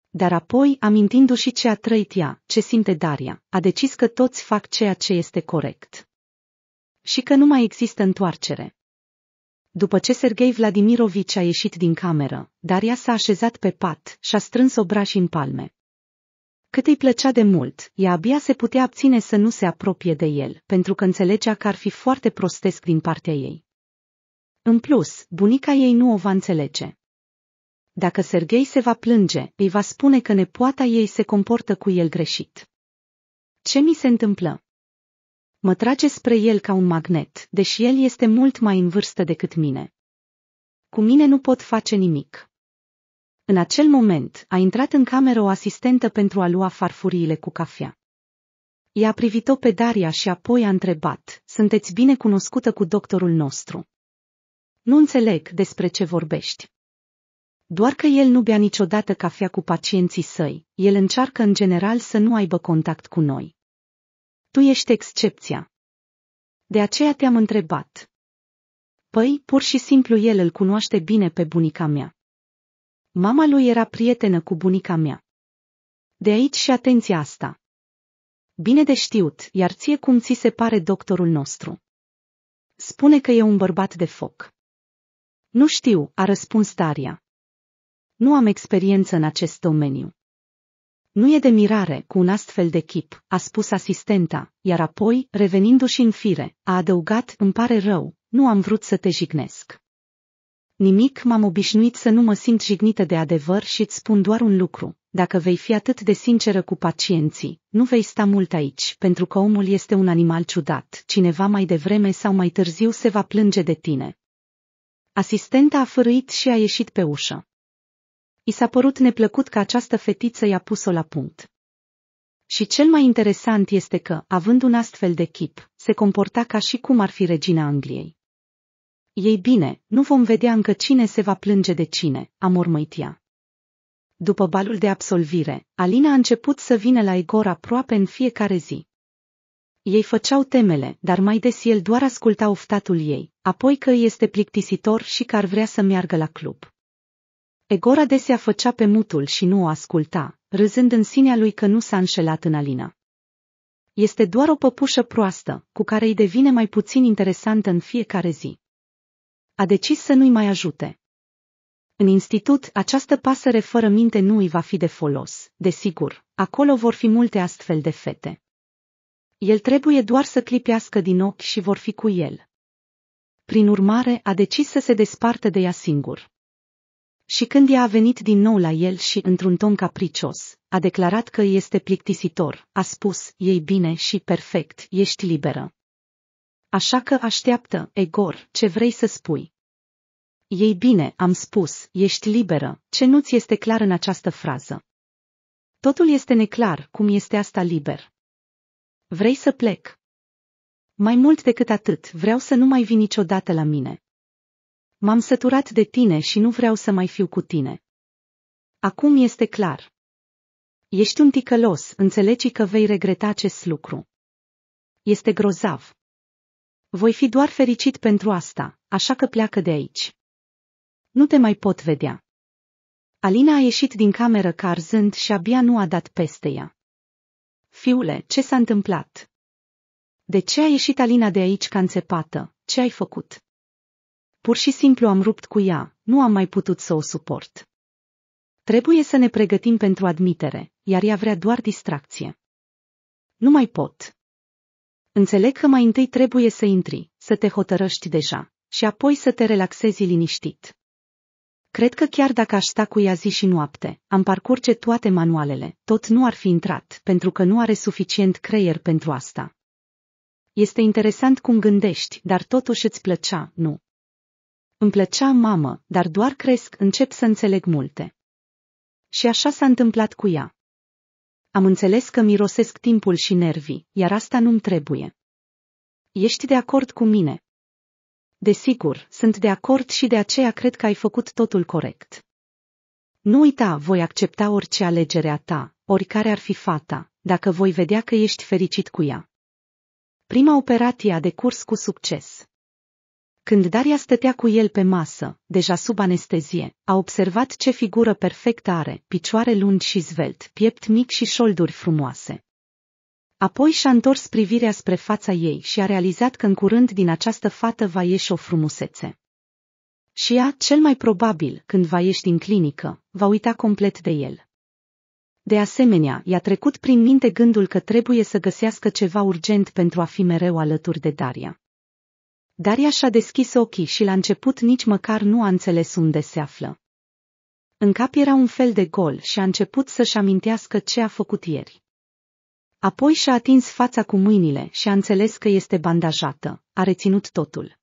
Dar apoi, amintindu-și ce a trăit ea, ce simte Daria, a decis că toți fac ceea ce este corect. Și că nu mai există întoarcere. După ce Sergei Vladimirovici a ieșit din cameră, Daria s-a așezat pe pat și a strâns obrașii în palme. Cât îi plăcea de mult, ea abia se putea abține să nu se apropie de el, pentru că înțelegea că ar fi foarte prostesc din partea ei. În plus, bunica ei nu o va înțelege. Dacă Sergei se va plânge, îi va spune că nepoata ei se comportă cu el greșit. Ce mi se întâmplă? Mă trage spre el ca un magnet, deși el este mult mai în vârstă decât mine. Cu mine nu pot face nimic. În acel moment, a intrat în cameră o asistentă pentru a lua farfuriile cu cafea. Ea privit-o pe Daria și apoi a întrebat, sunteți bine cunoscută cu doctorul nostru. Nu înțeleg despre ce vorbești. Doar că el nu bea niciodată cafea cu pacienții săi, el încearcă în general să nu aibă contact cu noi. Tu ești excepția. De aceea te-am întrebat. Păi, pur și simplu el îl cunoaște bine pe bunica mea. Mama lui era prietenă cu bunica mea. De aici și atenția asta. Bine de știut, iar ție cum ți se pare doctorul nostru? Spune că e un bărbat de foc. Nu știu, a răspuns Daria. Nu am experiență în acest domeniu. Nu e de mirare cu un astfel de chip, a spus asistenta, iar apoi, revenindu-și în fire, a adăugat, îmi pare rău, nu am vrut să te jignesc nimic m-am obișnuit să nu mă simt jignită de adevăr și îți spun doar un lucru. Dacă vei fi atât de sinceră cu pacienții, nu vei sta mult aici, pentru că omul este un animal ciudat, cineva mai devreme sau mai târziu se va plânge de tine. Asistenta a fărâit și a ieșit pe ușă. I s-a părut neplăcut că această fetiță i-a pus-o la punct. Și cel mai interesant este că, având un astfel de chip, se comporta ca și cum ar fi regina Angliei. Ei bine, nu vom vedea încă cine se va plânge de cine, a mormăit ea. După balul de absolvire, Alina a început să vină la Igor aproape în fiecare zi. Ei făceau temele, dar mai des el doar asculta oftatul ei, apoi că este plictisitor și că ar vrea să meargă la club. Egor adesea făcea pe mutul și nu o asculta, râzând în sinea lui că nu s-a înșelat în Alina. Este doar o păpușă proastă, cu care îi devine mai puțin interesantă în fiecare zi a decis să nu-i mai ajute. În institut, această pasăre fără minte nu îi va fi de folos, desigur, acolo vor fi multe astfel de fete. El trebuie doar să clipească din ochi și vor fi cu el. Prin urmare, a decis să se despartă de ea singur. Și când ea a venit din nou la el și, într-un ton capricios, a declarat că este plictisitor, a spus, ei bine și perfect, ești liberă. Așa că așteaptă, Egor, ce vrei să spui. Ei bine, am spus, ești liberă, ce nu-ți este clar în această frază? Totul este neclar, cum este asta liber. Vrei să plec? Mai mult decât atât, vreau să nu mai vii niciodată la mine. M-am săturat de tine și nu vreau să mai fiu cu tine. Acum este clar. Ești un ticălos, înțelegi că vei regreta acest lucru. Este grozav. Voi fi doar fericit pentru asta, așa că pleacă de aici. Nu te mai pot vedea. Alina a ieșit din cameră carzând și abia nu a dat peste ea. Fiule, ce s-a întâmplat? De ce a ieșit Alina de aici ca înțepată? Ce ai făcut? Pur și simplu am rupt cu ea, nu am mai putut să o suport. Trebuie să ne pregătim pentru admitere, iar ea vrea doar distracție. Nu mai pot. Înțeleg că mai întâi trebuie să intri, să te hotărăști deja, și apoi să te relaxezi liniștit. Cred că chiar dacă aș sta cu ea zi și noapte, am parcurge toate manualele, tot nu ar fi intrat, pentru că nu are suficient creier pentru asta. Este interesant cum gândești, dar totuși îți plăcea, nu? Îmi plăcea mamă, dar doar cresc, încep să înțeleg multe. Și așa s-a întâmplat cu ea. Am înțeles că mirosesc timpul și nervii, iar asta nu-mi trebuie. Ești de acord cu mine? Desigur, sunt de acord și de aceea cred că ai făcut totul corect. Nu uita, voi accepta orice alegere a ta, oricare ar fi fata, dacă voi vedea că ești fericit cu ea. Prima operație a decurs cu succes. Când Daria stătea cu el pe masă, deja sub anestezie, a observat ce figură perfectă are, picioare lungi și zvelt, piept mic și șolduri frumoase. Apoi și-a întors privirea spre fața ei și a realizat că în curând din această fată va ieși o frumusețe. Și ea, cel mai probabil, când va ieși din clinică, va uita complet de el. De asemenea, i-a trecut prin minte gândul că trebuie să găsească ceva urgent pentru a fi mereu alături de Daria. Daria și-a deschis ochii și la început nici măcar nu a înțeles unde se află. În cap era un fel de gol și a început să-și amintească ce a făcut ieri. Apoi și-a atins fața cu mâinile și a înțeles că este bandajată, a reținut totul.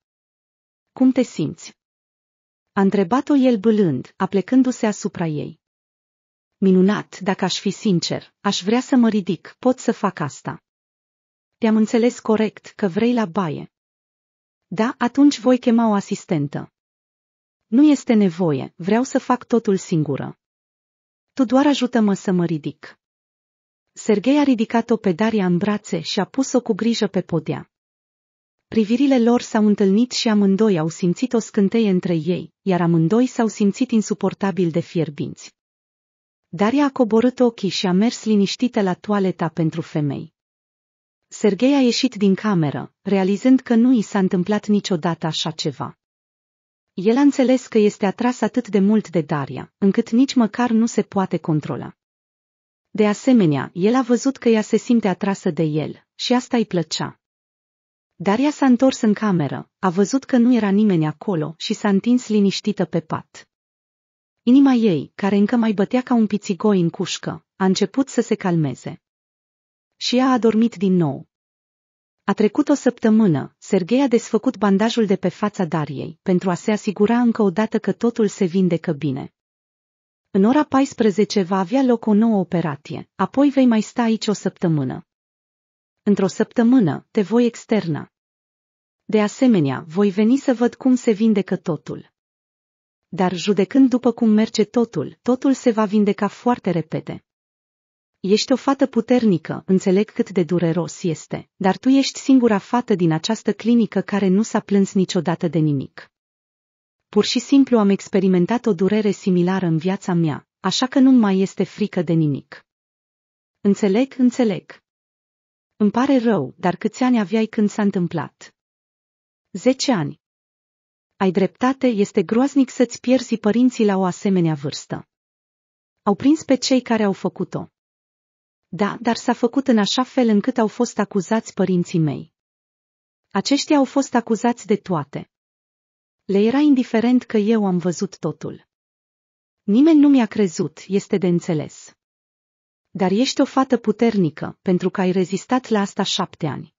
Cum te simți? A întrebat-o el bâlând, aplecându-se asupra ei. Minunat, dacă aș fi sincer, aș vrea să mă ridic, pot să fac asta. Te-am înțeles corect că vrei la baie. Da, atunci voi chema o asistentă. Nu este nevoie, vreau să fac totul singură. Tu doar ajută-mă să mă ridic. Sergei a ridicat-o pe Daria în brațe și a pus-o cu grijă pe podea. Privirile lor s-au întâlnit și amândoi au simțit o scânteie între ei, iar amândoi s-au simțit insuportabil de fierbinți. Daria a coborât ochii și a mers liniștită la toaleta pentru femei. Serghei a ieșit din cameră, realizând că nu i s-a întâmplat niciodată așa ceva. El a înțeles că este atras atât de mult de Daria, încât nici măcar nu se poate controla. De asemenea, el a văzut că ea se simte atrasă de el și asta îi plăcea. Daria s-a întors în cameră, a văzut că nu era nimeni acolo și s-a întins liniștită pe pat. Inima ei, care încă mai bătea ca un pițigoi în cușcă, a început să se calmeze și ea a dormit din nou. A trecut o săptămână, Serghei a desfăcut bandajul de pe fața Dariei, pentru a se asigura încă o dată că totul se vindecă bine. În ora 14 va avea loc o nouă operație, apoi vei mai sta aici o săptămână. Într-o săptămână, te voi externa. De asemenea, voi veni să văd cum se vindecă totul. Dar judecând după cum merge totul, totul se va vindeca foarte repede. Ești o fată puternică, înțeleg cât de dureros este, dar tu ești singura fată din această clinică care nu s-a plâns niciodată de nimic. Pur și simplu am experimentat o durere similară în viața mea, așa că nu mai este frică de nimic. Înțeleg, înțeleg. Îmi pare rău, dar câți ani aveai când s-a întâmplat? Zece ani. Ai dreptate, este groaznic să-ți pierzi părinții la o asemenea vârstă. Au prins pe cei care au făcut-o. Da, dar s-a făcut în așa fel încât au fost acuzați părinții mei. Aceștia au fost acuzați de toate. Le era indiferent că eu am văzut totul. Nimeni nu mi-a crezut, este de înțeles. Dar ești o fată puternică, pentru că ai rezistat la asta șapte ani.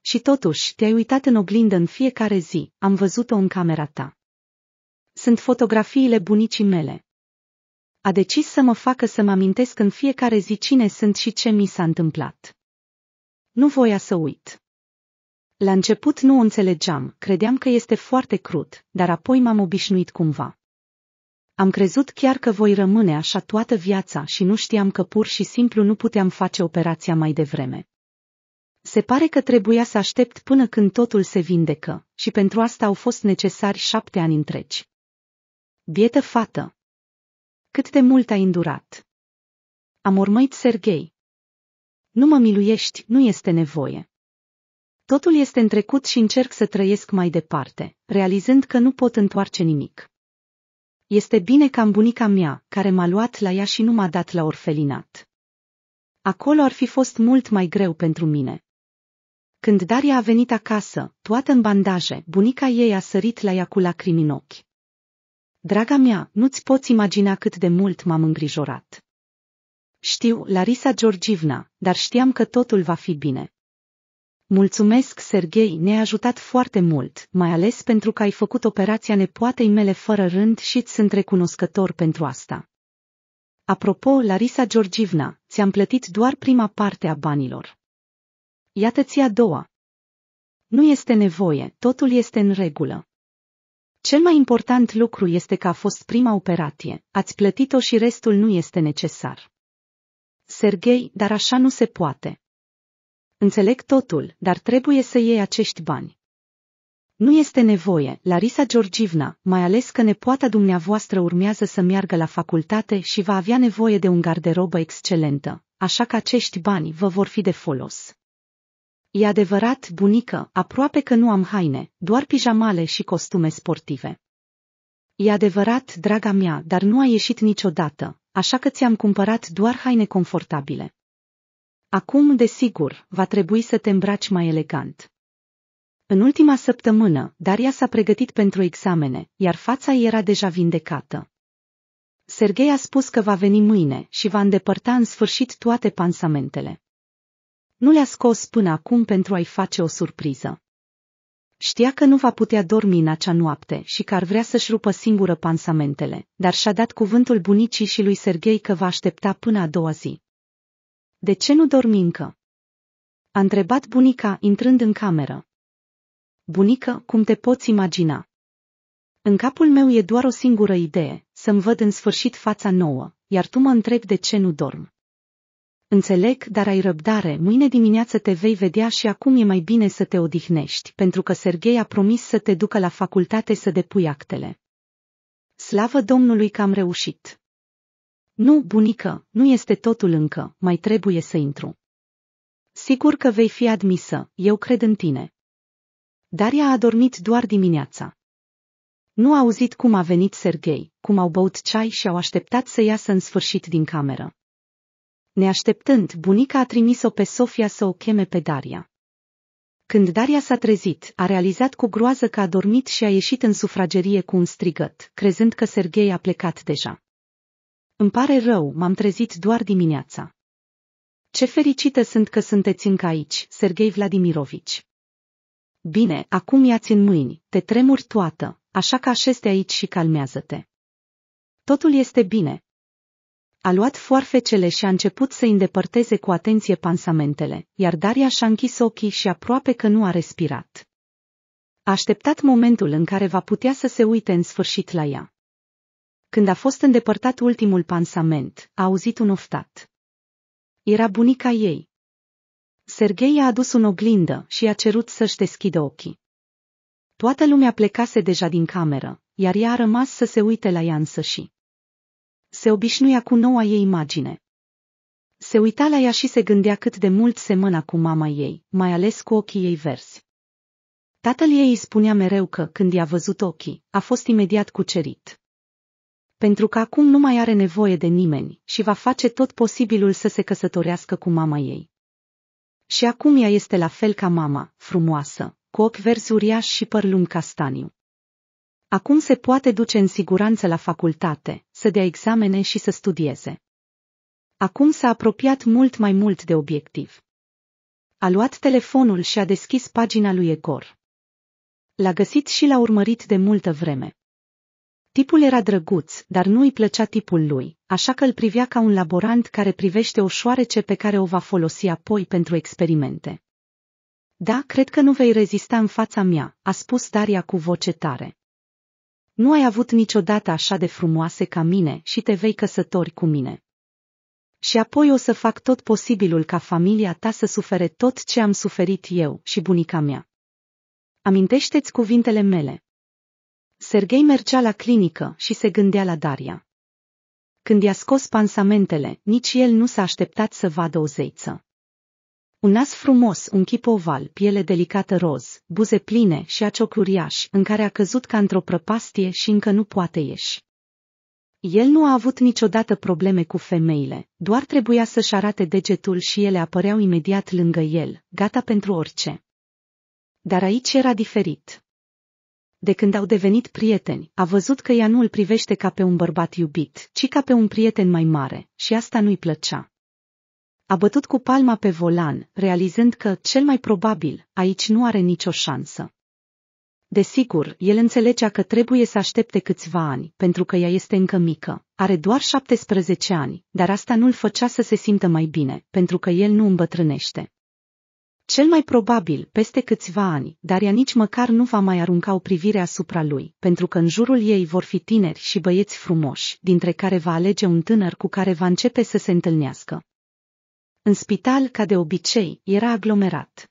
Și totuși, te-ai uitat în oglindă în fiecare zi, am văzut-o în camera ta. Sunt fotografiile bunicii mele a decis să mă facă să mă amintesc în fiecare zi cine sunt și ce mi s-a întâmplat. Nu voia să uit. La început nu o înțelegeam, credeam că este foarte crud, dar apoi m-am obișnuit cumva. Am crezut chiar că voi rămâne așa toată viața și nu știam că pur și simplu nu puteam face operația mai devreme. Se pare că trebuia să aștept până când totul se vindecă, și pentru asta au fost necesari șapte ani întregi. Bietă fată, cât de mult ai îndurat? Am urmăit Serghei. Nu mă miluiești, nu este nevoie. Totul este în trecut și încerc să trăiesc mai departe, realizând că nu pot întoarce nimic. Este bine că am bunica mea, care m-a luat la ea și nu m-a dat la orfelinat. Acolo ar fi fost mult mai greu pentru mine. Când Daria a venit acasă, toată în bandaje, bunica ei a sărit la ea cu lacrimi în ochi. Draga mea, nu-ți poți imagina cât de mult m-am îngrijorat. Știu, Larisa Georgivna, dar știam că totul va fi bine. Mulțumesc, Serghei, ne-ai ajutat foarte mult, mai ales pentru că ai făcut operația nepoatei mele fără rând și îți sunt recunoscător pentru asta. Apropo, Larisa Georgivna, ți-am plătit doar prima parte a banilor. Iată-ți a doua. Nu este nevoie, totul este în regulă. Cel mai important lucru este că a fost prima operație, ați plătit-o și restul nu este necesar. Serghei, dar așa nu se poate. Înțeleg totul, dar trebuie să iei acești bani. Nu este nevoie, Larisa Georgivna, mai ales că nepoata dumneavoastră urmează să meargă la facultate și va avea nevoie de un garderobă excelentă, așa că acești bani vă vor fi de folos. E adevărat, bunică, aproape că nu am haine, doar pijamale și costume sportive. E adevărat, draga mea, dar nu a ieșit niciodată, așa că ți-am cumpărat doar haine confortabile. Acum, desigur, va trebui să te îmbraci mai elegant. În ultima săptămână, Daria s-a pregătit pentru examene, iar fața era deja vindecată. Sergei a spus că va veni mâine și va îndepărta în sfârșit toate pansamentele. Nu le-a scos până acum pentru a-i face o surpriză. Știa că nu va putea dormi în acea noapte și că ar vrea să-și rupă singură pansamentele, dar și-a dat cuvântul bunicii și lui Serghei că va aștepta până a doua zi. De ce nu dormi încă? A întrebat bunica, intrând în cameră. Bunică, cum te poți imagina? În capul meu e doar o singură idee, să-mi văd în sfârșit fața nouă, iar tu mă întrebi de ce nu dorm. Înțeleg, dar ai răbdare, mâine dimineață te vei vedea și acum e mai bine să te odihnești, pentru că Serghei a promis să te ducă la facultate să depui actele. Slavă Domnului că am reușit! Nu, bunică, nu este totul încă, mai trebuie să intru. Sigur că vei fi admisă, eu cred în tine. Daria a dormit doar dimineața. Nu a auzit cum a venit Serghei, cum au băut ceai și au așteptat să iasă în sfârșit din cameră. Neașteptând, bunica a trimis-o pe Sofia să o cheme pe Daria. Când Daria s-a trezit, a realizat cu groază că a dormit și a ieșit în sufragerie cu un strigăt, crezând că Serghei a plecat deja. Îmi pare rău, m-am trezit doar dimineața. Ce fericită sunt că sunteți încă aici, Serghei Vladimirovici. Bine, acum ia-ți în mâini, te tremuri toată, așa că așezi aici și calmează-te. Totul este bine, a luat foarfecele și a început să îndepărteze cu atenție pansamentele, iar Daria și-a închis ochii și aproape că nu a respirat. A așteptat momentul în care va putea să se uite în sfârșit la ea. Când a fost îndepărtat ultimul pansament, a auzit un oftat. Era bunica ei. Serghei a adus un oglindă și i-a cerut să-și deschidă ochii. Toată lumea plecase deja din cameră, iar ea a rămas să se uite la ea însăși se obișnuia cu noua ei imagine. Se uita la ea și se gândea cât de mult semăna cu mama ei, mai ales cu ochii ei verzi. Tatăl ei îi spunea mereu că, când i-a văzut ochii, a fost imediat cucerit. Pentru că acum nu mai are nevoie de nimeni și va face tot posibilul să se căsătorească cu mama ei. Și acum ea este la fel ca mama, frumoasă, cu ochi verzi uriași și păr lung castaniu. Acum se poate duce în siguranță la facultate, să dea examene și să studieze. Acum s-a apropiat mult mai mult de obiectiv. A luat telefonul și a deschis pagina lui Egor. L-a găsit și l-a urmărit de multă vreme. Tipul era drăguț, dar nu îi plăcea tipul lui, așa că îl privea ca un laborant care privește o șoarece pe care o va folosi apoi pentru experimente. Da, cred că nu vei rezista în fața mea, a spus Daria cu voce tare. Nu ai avut niciodată așa de frumoase ca mine și te vei căsători cu mine. Și apoi o să fac tot posibilul ca familia ta să sufere tot ce am suferit eu și bunica mea. Amintește-ți cuvintele mele. Sergei mergea la clinică și se gândea la Daria. Când i-a scos pansamentele, nici el nu s-a așteptat să vadă o zeiță. Un nas frumos, un chip oval, piele delicată roz, buze pline și acioc uriaș, în care a căzut ca într-o prăpastie și încă nu poate ieși. El nu a avut niciodată probleme cu femeile, doar trebuia să-și arate degetul și ele apăreau imediat lângă el, gata pentru orice. Dar aici era diferit. De când au devenit prieteni, a văzut că ea nu îl privește ca pe un bărbat iubit, ci ca pe un prieten mai mare, și asta nu-i plăcea. A bătut cu palma pe volan, realizând că, cel mai probabil, aici nu are nicio șansă. Desigur, el înțelegea că trebuie să aștepte câțiva ani, pentru că ea este încă mică. Are doar 17 ani, dar asta nu-l făcea să se simtă mai bine, pentru că el nu îmbătrânește. Cel mai probabil, peste câțiva ani, dar ea nici măcar nu va mai arunca o privire asupra lui, pentru că în jurul ei vor fi tineri și băieți frumoși, dintre care va alege un tânăr cu care va începe să se întâlnească. În spital, ca de obicei, era aglomerat.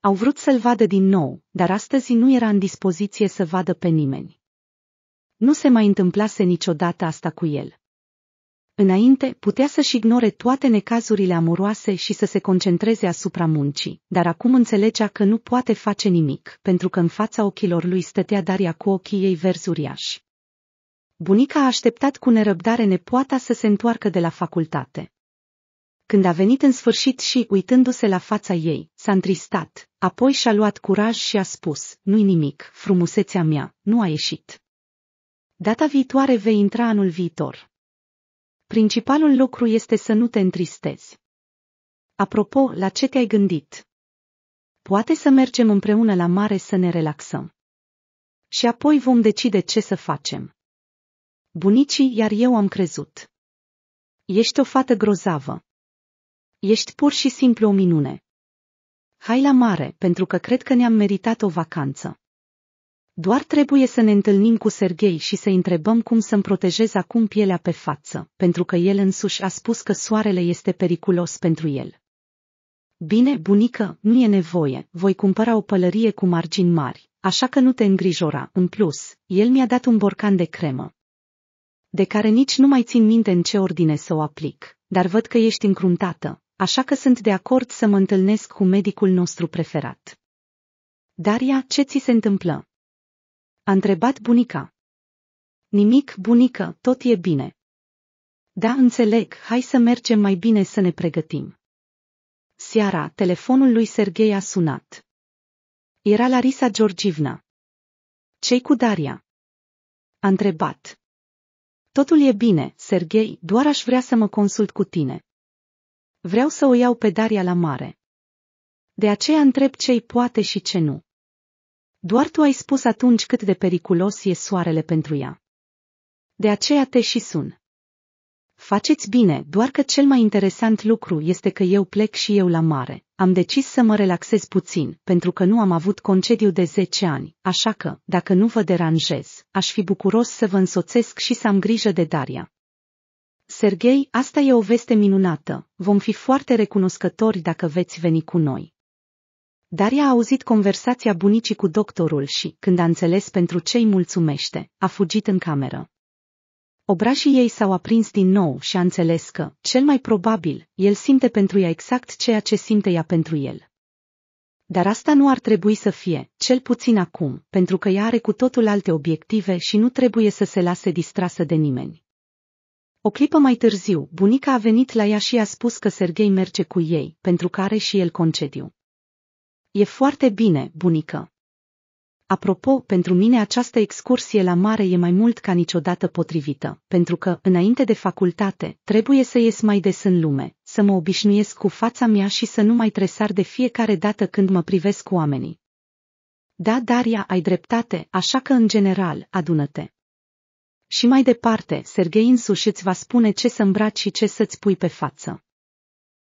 Au vrut să-l vadă din nou, dar astăzi nu era în dispoziție să vadă pe nimeni. Nu se mai întâmplase niciodată asta cu el. Înainte, putea să-și ignore toate necazurile amoroase și să se concentreze asupra muncii, dar acum înțelegea că nu poate face nimic, pentru că în fața ochilor lui stătea Daria cu ochii ei verzi uriași. Bunica a așteptat cu nerăbdare nepoata să se întoarcă de la facultate. Când a venit în sfârșit și, uitându-se la fața ei, s-a întristat, apoi și-a luat curaj și a spus, nu-i nimic, frumusețea mea, nu a ieșit. Data viitoare vei intra anul viitor. Principalul lucru este să nu te întristezi. Apropo, la ce te-ai gândit? Poate să mergem împreună la mare să ne relaxăm. Și apoi vom decide ce să facem. Bunicii iar eu am crezut. Ești o fată grozavă. Ești pur și simplu o minune. Hai la mare, pentru că cred că ne-am meritat o vacanță. Doar trebuie să ne întâlnim cu Serghei și să întrebăm cum să-mi protejez acum pielea pe față, pentru că el însuși a spus că soarele este periculos pentru el. Bine, bunică, nu e nevoie, voi cumpăra o pălărie cu margini mari, așa că nu te îngrijora, în plus, el mi-a dat un borcan de cremă. De care nici nu mai țin minte în ce ordine să o aplic, dar văd că ești încruntată, așa că sunt de acord să mă întâlnesc cu medicul nostru preferat. Daria, ce ți se întâmplă? A întrebat bunica. Nimic, bunică, tot e bine. Da, înțeleg, hai să mergem mai bine să ne pregătim. Seara, telefonul lui Serghei a sunat. Era Larisa Georgivna. Cei cu Daria? A întrebat. Totul e bine, Serghei, doar aș vrea să mă consult cu tine. Vreau să o iau pe Daria la mare. De aceea întreb ce-i poate și ce nu. Doar tu ai spus atunci cât de periculos e soarele pentru ea. De aceea te și sun. Faceți bine, doar că cel mai interesant lucru este că eu plec și eu la mare. Am decis să mă relaxez puțin, pentru că nu am avut concediu de 10 ani, așa că, dacă nu vă deranjez, aș fi bucuros să vă însoțesc și să am grijă de Daria. Serghei, asta e o veste minunată, vom fi foarte recunoscători dacă veți veni cu noi. Daria a auzit conversația bunicii cu doctorul și, când a înțeles pentru ce îi mulțumește, a fugit în cameră. Obrașii ei s-au aprins din nou și a înțeles că, cel mai probabil, el simte pentru ea exact ceea ce simte ea pentru el. Dar asta nu ar trebui să fie, cel puțin acum, pentru că ea are cu totul alte obiective și nu trebuie să se lase distrasă de nimeni. O clipă mai târziu, bunica a venit la ea și a spus că Serghei merge cu ei, pentru care și el concediu. E foarte bine, bunică. Apropo, pentru mine această excursie la mare e mai mult ca niciodată potrivită, pentru că, înainte de facultate, trebuie să ies mai des în lume, să mă obișnuiesc cu fața mea și să nu mai tresar de fiecare dată când mă privesc cu oamenii. Da, Daria, ai dreptate, așa că, în general, adună-te. Și mai departe, Sergei însuși îți va spune ce să îmbraci și ce să-ți pui pe față.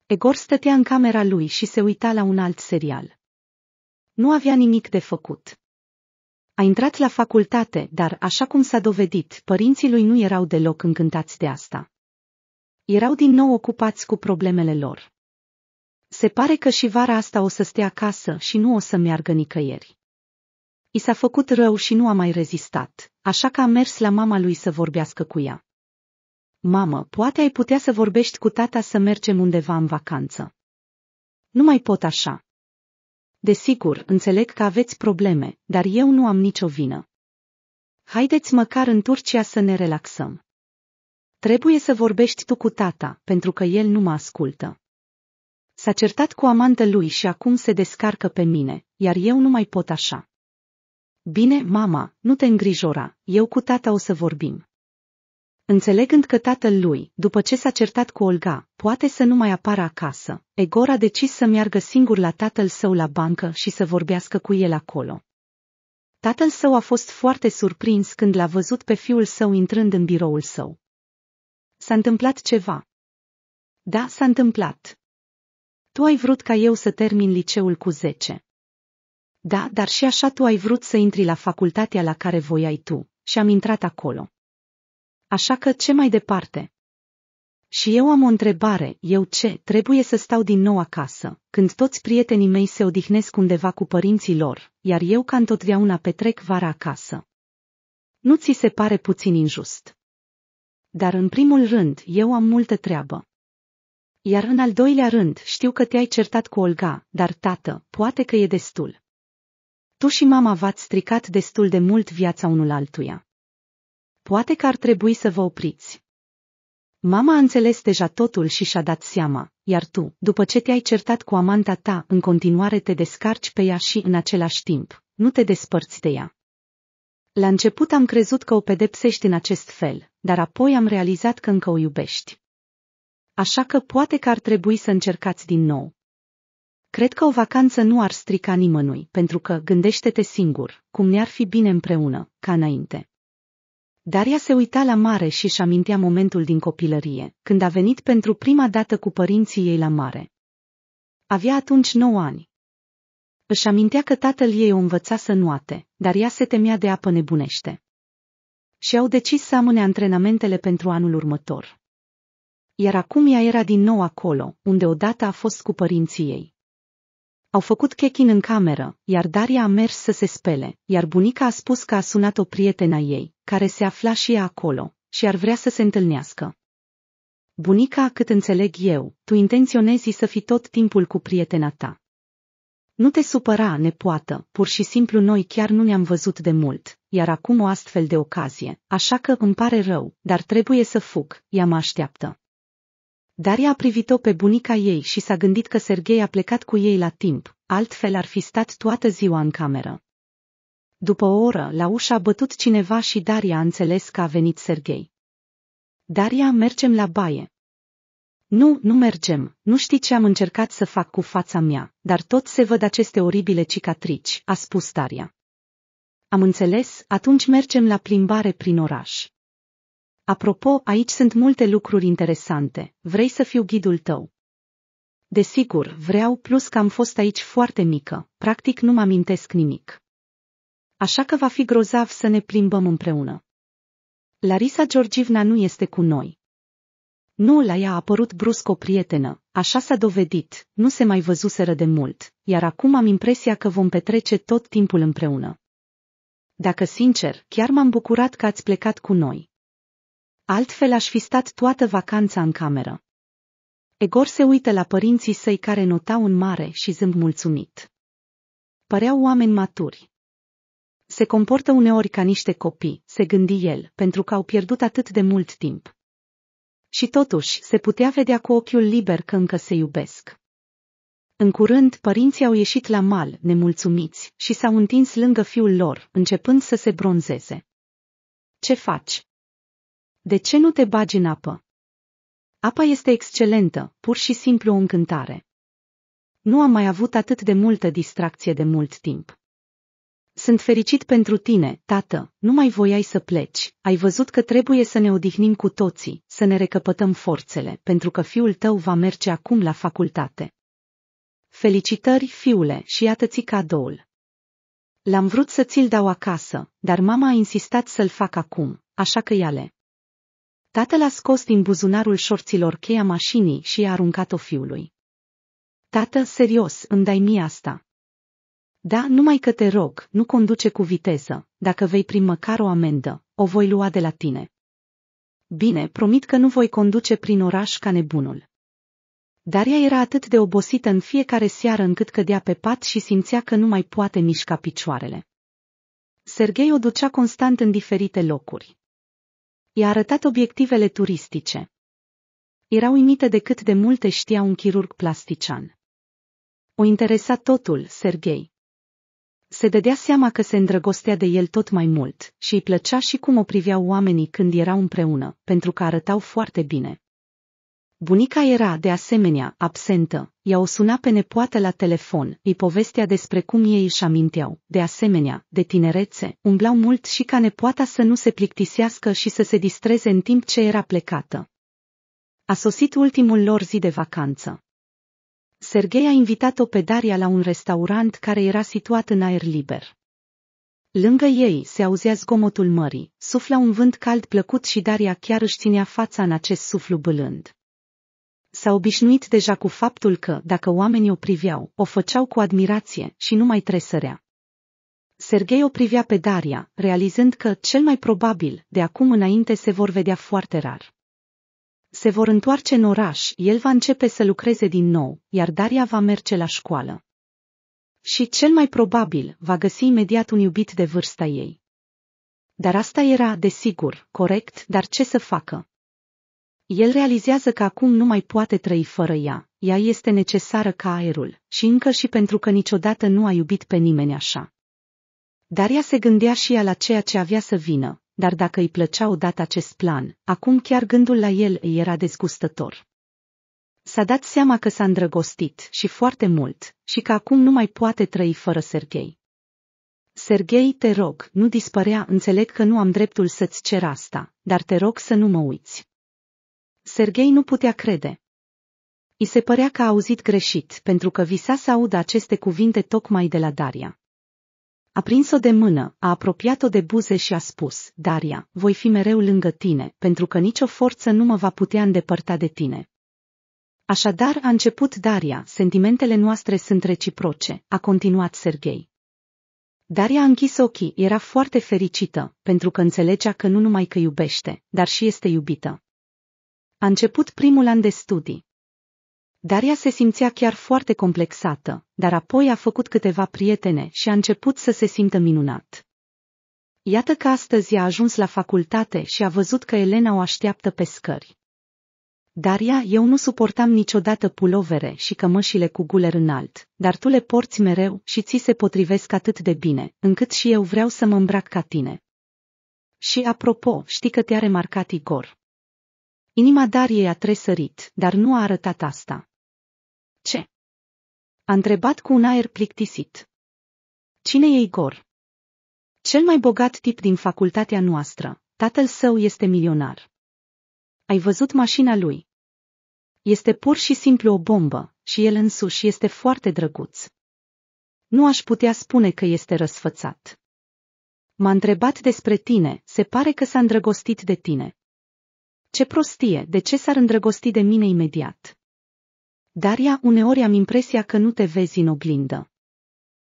Egor stătea în camera lui și se uita la un alt serial. Nu avea nimic de făcut. A intrat la facultate, dar, așa cum s-a dovedit, părinții lui nu erau deloc încântați de asta. Erau din nou ocupați cu problemele lor. Se pare că și vara asta o să stea acasă și nu o să meargă nicăieri. I s-a făcut rău și nu a mai rezistat așa că a mers la mama lui să vorbească cu ea. Mamă, poate ai putea să vorbești cu tata să mergem undeva în vacanță. Nu mai pot așa. Desigur, înțeleg că aveți probleme, dar eu nu am nicio vină. Haideți măcar în Turcia să ne relaxăm. Trebuie să vorbești tu cu tata, pentru că el nu mă ascultă. S-a certat cu amantă lui și acum se descarcă pe mine, iar eu nu mai pot așa. Bine, mama, nu te îngrijora, eu cu tata o să vorbim. Înțelegând că tatăl lui, după ce s-a certat cu Olga, poate să nu mai apară acasă, Egor a decis să meargă singur la tatăl său la bancă și să vorbească cu el acolo. Tatăl său a fost foarte surprins când l-a văzut pe fiul său intrând în biroul său. S-a întâmplat ceva. Da, s-a întâmplat. Tu ai vrut ca eu să termin liceul cu 10. Da, dar și așa tu ai vrut să intri la facultatea la care voiai tu, și am intrat acolo. Așa că ce mai departe? Și eu am o întrebare, eu ce, trebuie să stau din nou acasă, când toți prietenii mei se odihnesc undeva cu părinții lor, iar eu ca întotdeauna petrec vara acasă. Nu ți se pare puțin injust? Dar în primul rând, eu am multă treabă. Iar în al doilea rând, știu că te-ai certat cu Olga, dar tată, poate că e destul tu și mama v-ați stricat destul de mult viața unul altuia. Poate că ar trebui să vă opriți. Mama a înțeles deja totul și și-a dat seama, iar tu, după ce te-ai certat cu amanta ta, în continuare te descarci pe ea și, în același timp, nu te despărți de ea. La început am crezut că o pedepsești în acest fel, dar apoi am realizat că încă o iubești. Așa că poate că ar trebui să încercați din nou. Cred că o vacanță nu ar strica nimănui, pentru că gândește-te singur, cum ne-ar fi bine împreună, ca înainte. Daria se uita la mare și își amintea momentul din copilărie, când a venit pentru prima dată cu părinții ei la mare. Avea atunci 9 ani. Își amintea că tatăl ei o învăța să nuate, dar ea se temea de apă nebunește. Și au decis să amâne antrenamentele pentru anul următor. Iar acum ea era din nou acolo, unde odată a fost cu părinții ei. Au făcut check-in în cameră, iar Daria a mers să se spele, iar bunica a spus că a sunat o prietena ei, care se afla și ea acolo, și ar vrea să se întâlnească. Bunica, cât înțeleg eu, tu intenționezi să fii tot timpul cu prietena ta. Nu te supăra, nepoată, pur și simplu noi chiar nu ne-am văzut de mult, iar acum o astfel de ocazie, așa că îmi pare rău, dar trebuie să fug, ea mă așteaptă. Daria a privit-o pe bunica ei și s-a gândit că Serghei a plecat cu ei la timp, altfel ar fi stat toată ziua în cameră. După o oră, la ușa a bătut cineva și Daria a înțeles că a venit Serghei. Daria, mergem la baie. Nu, nu mergem, nu știi ce am încercat să fac cu fața mea, dar tot se văd aceste oribile cicatrici, a spus Daria. Am înțeles, atunci mergem la plimbare prin oraș. Apropo, aici sunt multe lucruri interesante. Vrei să fiu ghidul tău? Desigur, vreau, plus că am fost aici foarte mică, practic nu mă amintesc nimic. Așa că va fi grozav să ne plimbăm împreună. Larisa Georgivna nu este cu noi. Nu la ea a apărut brusc o prietenă, așa s-a dovedit, nu se mai văzuseră de mult, iar acum am impresia că vom petrece tot timpul împreună. Dacă sincer, chiar m-am bucurat că ați plecat cu noi. Altfel aș fi stat toată vacanța în cameră. Egor se uită la părinții săi care notau în mare și zâmb mulțumit. Păreau oameni maturi. Se comportă uneori ca niște copii, se gândi el, pentru că au pierdut atât de mult timp. Și totuși, se putea vedea cu ochiul liber că încă se iubesc. În curând, părinții au ieșit la mal, nemulțumiți, și s-au întins lângă fiul lor, începând să se bronzeze. Ce faci? De ce nu te bagi în apă? Apa este excelentă, pur și simplu o încântare. Nu am mai avut atât de multă distracție de mult timp. Sunt fericit pentru tine, tată, nu mai voiai să pleci, ai văzut că trebuie să ne odihnim cu toții, să ne recăpătăm forțele, pentru că fiul tău va merge acum la facultate. Felicitări, fiule, și iată-ți cadoul. L-am vrut să ți-l dau acasă, dar mama a insistat să-l fac acum, așa că ia-le. Tatăl a scos din buzunarul șorților cheia mașinii și i-a aruncat-o fiului. Tată, serios, îmi dai mie asta. Da, numai că te rog, nu conduce cu viteză, dacă vei primi măcar o amendă, o voi lua de la tine. Bine, promit că nu voi conduce prin oraș ca nebunul. Daria era atât de obosită în fiecare seară încât cădea pe pat și simțea că nu mai poate mișca picioarele. Serghei o ducea constant în diferite locuri i-a arătat obiectivele turistice. Era uimită de cât de multe știa un chirurg plastician. O interesa totul, Sergei. Se dădea seama că se îndrăgostea de el tot mai mult și îi plăcea și cum o priveau oamenii când erau împreună, pentru că arătau foarte bine. Bunica era, de asemenea, absentă, ea o suna pe nepoată la telefon, îi povestea despre cum ei își aminteau, de asemenea, de tinerețe, umblau mult și ca nepoata să nu se plictisească și să se distreze în timp ce era plecată. A sosit ultimul lor zi de vacanță. Serghei a invitat-o pe Daria la un restaurant care era situat în aer liber. Lângă ei se auzea zgomotul mării, sufla un vânt cald plăcut și Daria chiar își ținea fața în acest suflu bâlând s-a obișnuit deja cu faptul că, dacă oamenii o priveau, o făceau cu admirație și nu mai tresărea. Sergei o privea pe Daria, realizând că, cel mai probabil, de acum înainte se vor vedea foarte rar. Se vor întoarce în oraș, el va începe să lucreze din nou, iar Daria va merge la școală. Și cel mai probabil va găsi imediat un iubit de vârsta ei. Dar asta era, desigur, corect, dar ce să facă? El realizează că acum nu mai poate trăi fără ea, ea este necesară ca aerul, și încă și pentru că niciodată nu a iubit pe nimeni așa. Dar ea se gândea și ea la ceea ce avea să vină, dar dacă îi plăcea odată acest plan, acum chiar gândul la el îi era dezgustător. S-a dat seama că s-a îndrăgostit și foarte mult, și că acum nu mai poate trăi fără Serghei. Serghei, te rog, nu dispărea, înțeleg că nu am dreptul să-ți cer asta, dar te rog să nu mă uiți. Serghei nu putea crede. I se părea că a auzit greșit, pentru că visa să audă aceste cuvinte tocmai de la Daria. A prins-o de mână, a apropiat-o de buze și a spus, Daria, voi fi mereu lângă tine, pentru că nicio forță nu mă va putea îndepărta de tine. Așadar a început Daria, sentimentele noastre sunt reciproce, a continuat Serghei. Daria a închis ochii, era foarte fericită, pentru că înțelegea că nu numai că iubește, dar și este iubită a început primul an de studii. Daria se simțea chiar foarte complexată, dar apoi a făcut câteva prietene și a început să se simtă minunat. Iată că astăzi a ajuns la facultate și a văzut că Elena o așteaptă pe scări. Daria, eu nu suportam niciodată pulovere și cămășile cu guler înalt, dar tu le porți mereu și ți se potrivesc atât de bine, încât și eu vreau să mă îmbrac ca tine. Și apropo, știi că te-a remarcat Igor. Inima Dariei a tresărit, dar nu a arătat asta. Ce? A întrebat cu un aer plictisit. Cine e Igor? Cel mai bogat tip din facultatea noastră, tatăl său este milionar. Ai văzut mașina lui? Este pur și simplu o bombă, și el însuși este foarte drăguț. Nu aș putea spune că este răsfățat. M-a întrebat despre tine, se pare că s-a îndrăgostit de tine. Ce prostie, de ce s-ar îndrăgosti de mine imediat? Daria, uneori am impresia că nu te vezi în oglindă.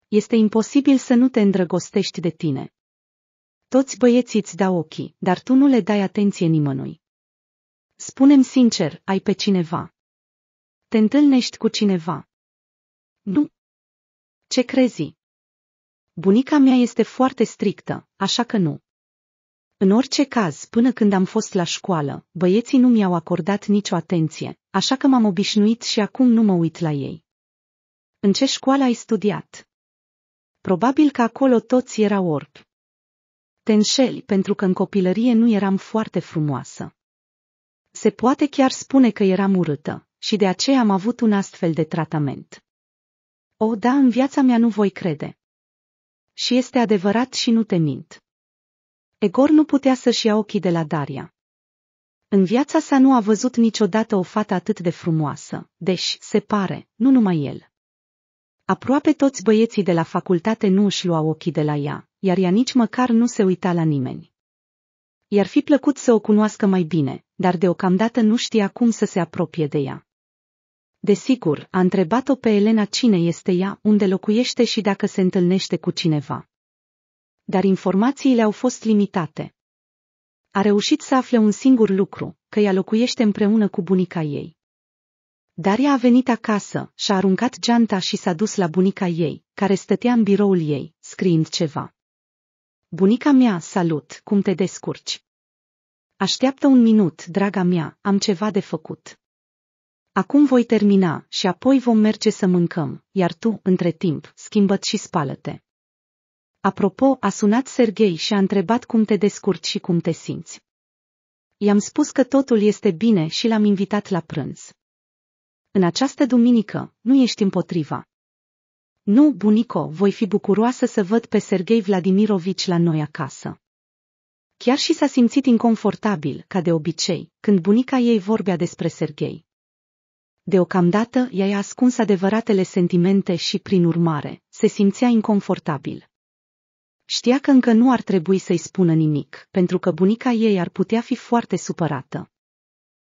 Este imposibil să nu te îndrăgostești de tine. Toți băieții îți dau ochii, dar tu nu le dai atenție nimănui. Spunem sincer, ai pe cineva. Te întâlnești cu cineva. Nu. Ce crezi? Bunica mea este foarte strictă, așa că nu. În orice caz, până când am fost la școală, băieții nu mi-au acordat nicio atenție, așa că m-am obișnuit și acum nu mă uit la ei. În ce școală ai studiat? Probabil că acolo toți erau orbi. Te înșeli pentru că în copilărie nu eram foarte frumoasă. Se poate chiar spune că eram urâtă și de aceea am avut un astfel de tratament. O, da, în viața mea nu voi crede. Și este adevărat și nu te mint. Egor nu putea să-și ia ochii de la Daria. În viața sa nu a văzut niciodată o fată atât de frumoasă, deși, se pare, nu numai el. Aproape toți băieții de la facultate nu își luau ochii de la ea, iar ea nici măcar nu se uita la nimeni. I-ar fi plăcut să o cunoască mai bine, dar deocamdată nu știa cum să se apropie de ea. Desigur, a întrebat-o pe Elena cine este ea, unde locuiește și dacă se întâlnește cu cineva dar informațiile au fost limitate. A reușit să afle un singur lucru, că ea locuiește împreună cu bunica ei. Daria a venit acasă, și-a aruncat geanta și s-a dus la bunica ei, care stătea în biroul ei, scriind ceva. Bunica mea, salut, cum te descurci? Așteaptă un minut, draga mea, am ceva de făcut. Acum voi termina și apoi vom merge să mâncăm, iar tu, între timp, schimbă și spală-te. Apropo, a sunat Serghei și a întrebat cum te descurci și cum te simți. I-am spus că totul este bine și l-am invitat la prânz. În această duminică, nu ești împotriva. Nu, bunico, voi fi bucuroasă să văd pe Serghei Vladimirovici la noi acasă. Chiar și s-a simțit inconfortabil, ca de obicei, când bunica ei vorbea despre Serghei. Deocamdată, ea i-a ascuns adevăratele sentimente și, prin urmare, se simțea inconfortabil. Știa că încă nu ar trebui să-i spună nimic, pentru că bunica ei ar putea fi foarte supărată.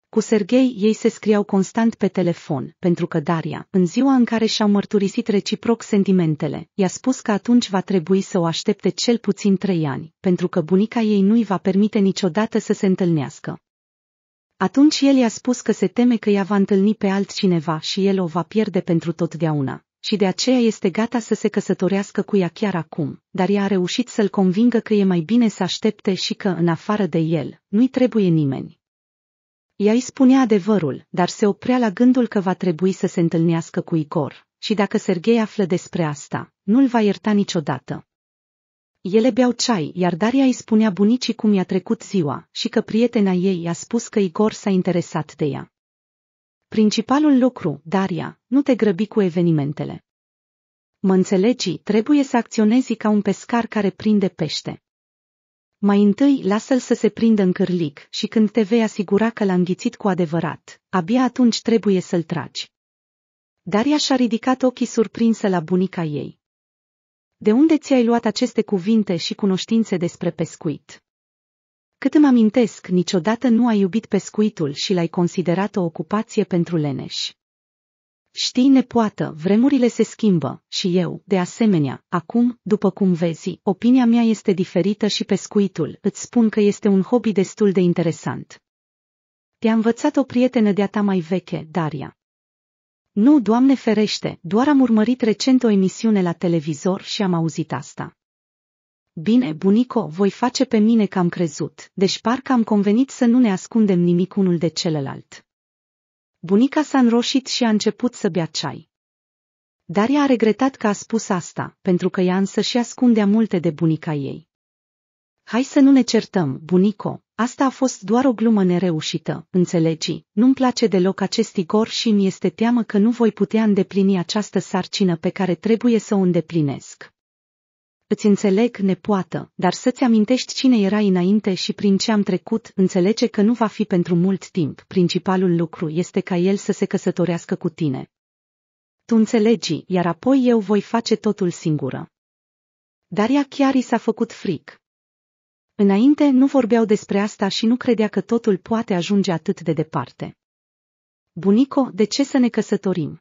Cu Sergei ei se scriau constant pe telefon, pentru că Daria, în ziua în care și-au mărturisit reciproc sentimentele, i-a spus că atunci va trebui să o aștepte cel puțin trei ani, pentru că bunica ei nu-i va permite niciodată să se întâlnească. Atunci el i-a spus că se teme că ea va întâlni pe altcineva și el o va pierde pentru totdeauna și de aceea este gata să se căsătorească cu ea chiar acum, dar ea a reușit să-l convingă că e mai bine să aștepte și că, în afară de el, nu-i trebuie nimeni. Ea îi spunea adevărul, dar se oprea la gândul că va trebui să se întâlnească cu Icor, și dacă Serghei află despre asta, nu-l va ierta niciodată. Ele beau ceai, iar Daria îi spunea bunicii cum i-a trecut ziua și că prietena ei i-a spus că Igor s-a interesat de ea. Principalul lucru, Daria, nu te grăbi cu evenimentele. Mă înțelegi, trebuie să acționezi ca un pescar care prinde pește. Mai întâi lasă-l să se prindă în cârlic și când te vei asigura că l-a înghițit cu adevărat, abia atunci trebuie să-l tragi. Daria și-a ridicat ochii surprinsă la bunica ei. De unde ți-ai luat aceste cuvinte și cunoștințe despre pescuit? Cât îmi amintesc, niciodată nu ai iubit pescuitul și l-ai considerat o ocupație pentru leneș. Știi, nepoată, vremurile se schimbă și eu, de asemenea, acum, după cum vezi, opinia mea este diferită și pescuitul, îți spun că este un hobby destul de interesant. Te-a învățat o prietenă de-a ta mai veche, Daria. Nu, Doamne ferește, doar am urmărit recent o emisiune la televizor și am auzit asta. Bine, bunico, voi face pe mine că am crezut, deci parcă am convenit să nu ne ascundem nimic unul de celălalt. Bunica s-a înroșit și a început să bea ceai. Dar ea a regretat că a spus asta, pentru că ea însă și ascundea multe de bunica ei. Hai să nu ne certăm, bunico, asta a fost doar o glumă nereușită, înțelegi, nu-mi place deloc acest Igor și mi este teamă că nu voi putea îndeplini această sarcină pe care trebuie să o îndeplinesc. Îți înțeleg, nepoată, dar să-ți amintești cine era înainte și prin ce am trecut, înțelege că nu va fi pentru mult timp. Principalul lucru este ca el să se căsătorească cu tine. Tu înțelegi, iar apoi eu voi face totul singură. ea chiar i s-a făcut fric. Înainte nu vorbeau despre asta și nu credea că totul poate ajunge atât de departe. Bunico, de ce să ne căsătorim?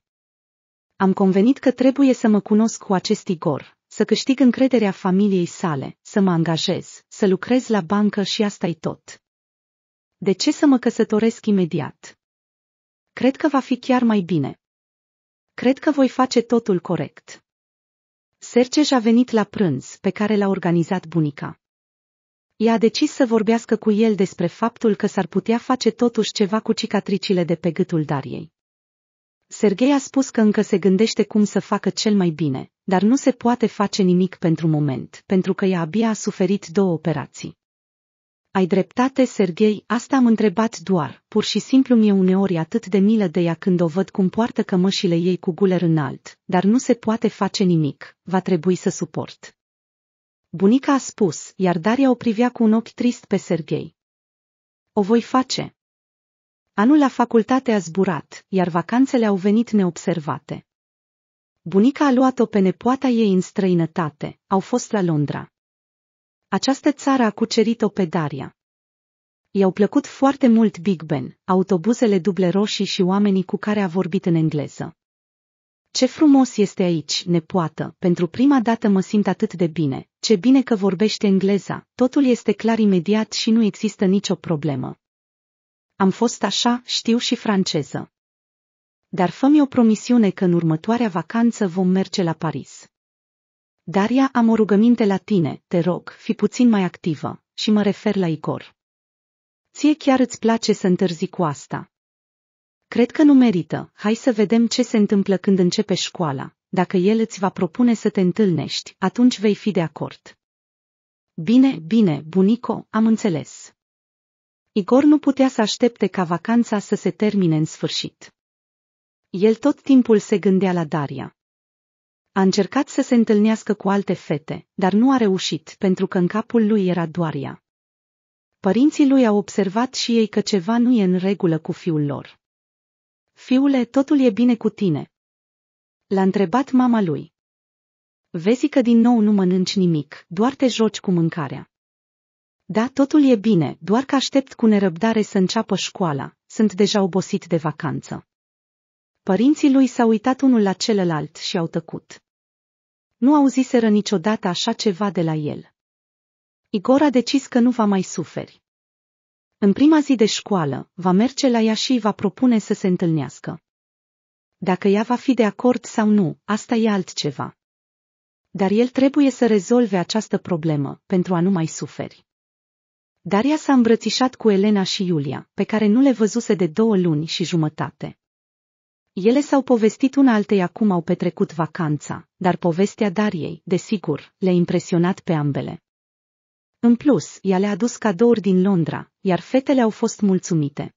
Am convenit că trebuie să mă cunosc cu acest Igor, să câștig încrederea familiei sale, să mă angajez, să lucrez la bancă și asta e tot. De ce să mă căsătoresc imediat? Cred că va fi chiar mai bine. Cred că voi face totul corect. Sergej a venit la prânz pe care l-a organizat bunica. Ea a decis să vorbească cu el despre faptul că s-ar putea face totuși ceva cu cicatricile de pe gâtul Dariei. Sergei a spus că încă se gândește cum să facă cel mai bine, dar nu se poate face nimic pentru moment, pentru că ea abia a suferit două operații. Ai dreptate, Serghei, asta am întrebat doar, pur și simplu mi-e uneori atât de milă de ea când o văd cum poartă cămășile ei cu guler înalt, dar nu se poate face nimic, va trebui să suport. Bunica a spus, iar Daria o privea cu un ochi trist pe Serghei. O voi face. Anul la facultate a zburat, iar vacanțele au venit neobservate. Bunica a luat-o pe nepoata ei în străinătate, au fost la Londra. Această țară a cucerit-o pe Daria. I-au plăcut foarte mult Big Ben, autobuzele duble roșii și oamenii cu care a vorbit în engleză. Ce frumos este aici, nepoată, pentru prima dată mă simt atât de bine, ce bine că vorbește engleza, totul este clar imediat și nu există nicio problemă. Am fost așa, știu și franceză dar fă-mi o promisiune că în următoarea vacanță vom merge la Paris. Daria, am o rugăminte la tine, te rog, fi puțin mai activă, și mă refer la Igor. Ție chiar îți place să întârzi cu asta. Cred că nu merită, hai să vedem ce se întâmplă când începe școala. Dacă el îți va propune să te întâlnești, atunci vei fi de acord. Bine, bine, bunico, am înțeles. Igor nu putea să aștepte ca vacanța să se termine în sfârșit. El tot timpul se gândea la Daria. A încercat să se întâlnească cu alte fete, dar nu a reușit pentru că în capul lui era doar ea. Părinții lui au observat și ei că ceva nu e în regulă cu fiul lor. Fiule, totul e bine cu tine. L-a întrebat mama lui. Vezi că din nou nu mănânci nimic, doar te joci cu mâncarea. Da, totul e bine, doar că aștept cu nerăbdare să înceapă școala, sunt deja obosit de vacanță. Părinții lui s-au uitat unul la celălalt și au tăcut. Nu auziseră niciodată așa ceva de la el. Igor a decis că nu va mai suferi. În prima zi de școală, va merge la ea și îi va propune să se întâlnească. Dacă ea va fi de acord sau nu, asta e altceva. Dar el trebuie să rezolve această problemă, pentru a nu mai suferi. Daria s-a îmbrățișat cu Elena și Iulia, pe care nu le văzuse de două luni și jumătate. Ele s-au povestit una alteia cum au petrecut vacanța, dar povestea Dariei, desigur, le-a impresionat pe ambele. În plus, ea le-a adus cadouri din Londra, iar fetele au fost mulțumite.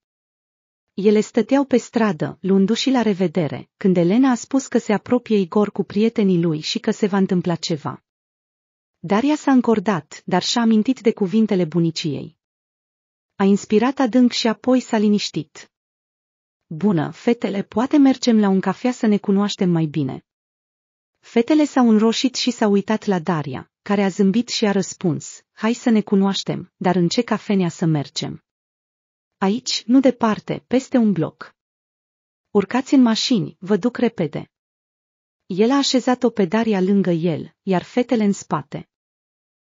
Ele stăteau pe stradă, luându-și la revedere, când Elena a spus că se apropie Igor cu prietenii lui și că se va întâmpla ceva. Daria s-a încordat, dar și-a amintit de cuvintele buniciei. A inspirat adânc și apoi s-a liniștit. Bună, fetele, poate mergem la un cafea să ne cunoaștem mai bine. Fetele s-au înroșit și s-au uitat la Daria, care a zâmbit și a răspuns, hai să ne cunoaștem, dar în ce cafenea să mergem? Aici, nu departe, peste un bloc. Urcați în mașini, vă duc repede. El a așezat-o pe Daria lângă el, iar fetele în spate.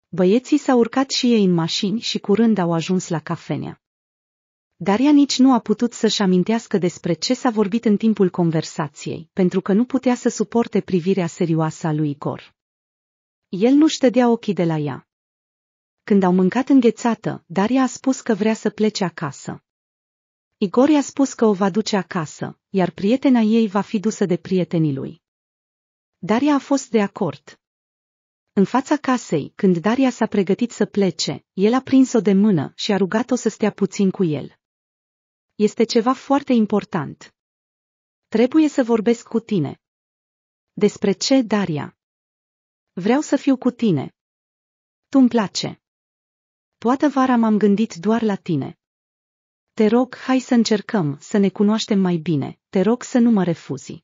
Băieții s-au urcat și ei în mașini și curând au ajuns la cafenea. Dar ea nici nu a putut să-și amintească despre ce s-a vorbit în timpul conversației, pentru că nu putea să suporte privirea serioasă a lui Igor. El nu ștedea ochii de la ea. Când au mâncat înghețată, Daria a spus că vrea să plece acasă. Igor i-a spus că o va duce acasă, iar prietena ei va fi dusă de prietenii lui. Daria a fost de acord. În fața casei, când Daria s-a pregătit să plece, el a prins-o de mână și a rugat-o să stea puțin cu el este ceva foarte important. Trebuie să vorbesc cu tine. Despre ce, Daria? Vreau să fiu cu tine. Tu mi place. Toată vara m-am gândit doar la tine. Te rog, hai să încercăm să ne cunoaștem mai bine, te rog să nu mă refuzi.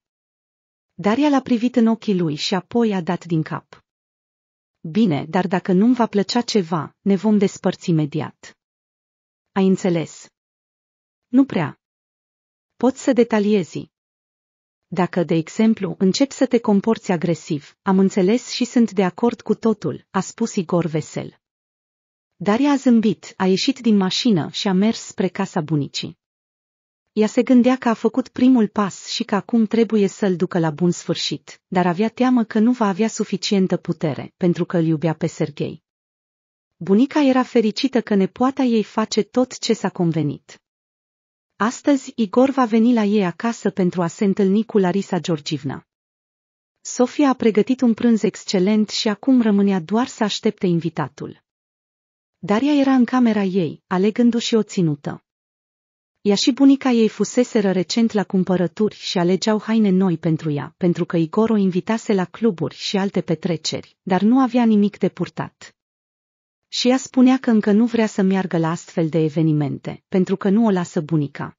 Daria l-a privit în ochii lui și apoi a dat din cap. Bine, dar dacă nu-mi va plăcea ceva, ne vom despărți imediat. Ai înțeles? Nu prea. Poți să detaliezi. Dacă, de exemplu, începi să te comporți agresiv, am înțeles și sunt de acord cu totul, a spus Igor vesel. Daria a zâmbit, a ieșit din mașină și a mers spre casa bunicii. Ea se gândea că a făcut primul pas și că acum trebuie să-l ducă la bun sfârșit, dar avea teamă că nu va avea suficientă putere, pentru că îl iubea pe Serghei. Bunica era fericită că nepoata ei face tot ce s-a convenit. Astăzi Igor va veni la ei acasă pentru a se întâlni cu Larisa Georgivna. Sofia a pregătit un prânz excelent și acum rămânea doar să aștepte invitatul. Daria era în camera ei, alegându-și o ținută. Ea și bunica ei fuseseră recent la cumpărături și alegeau haine noi pentru ea, pentru că Igor o invitase la cluburi și alte petreceri, dar nu avea nimic de purtat. Și ea spunea că încă nu vrea să meargă la astfel de evenimente, pentru că nu o lasă bunica.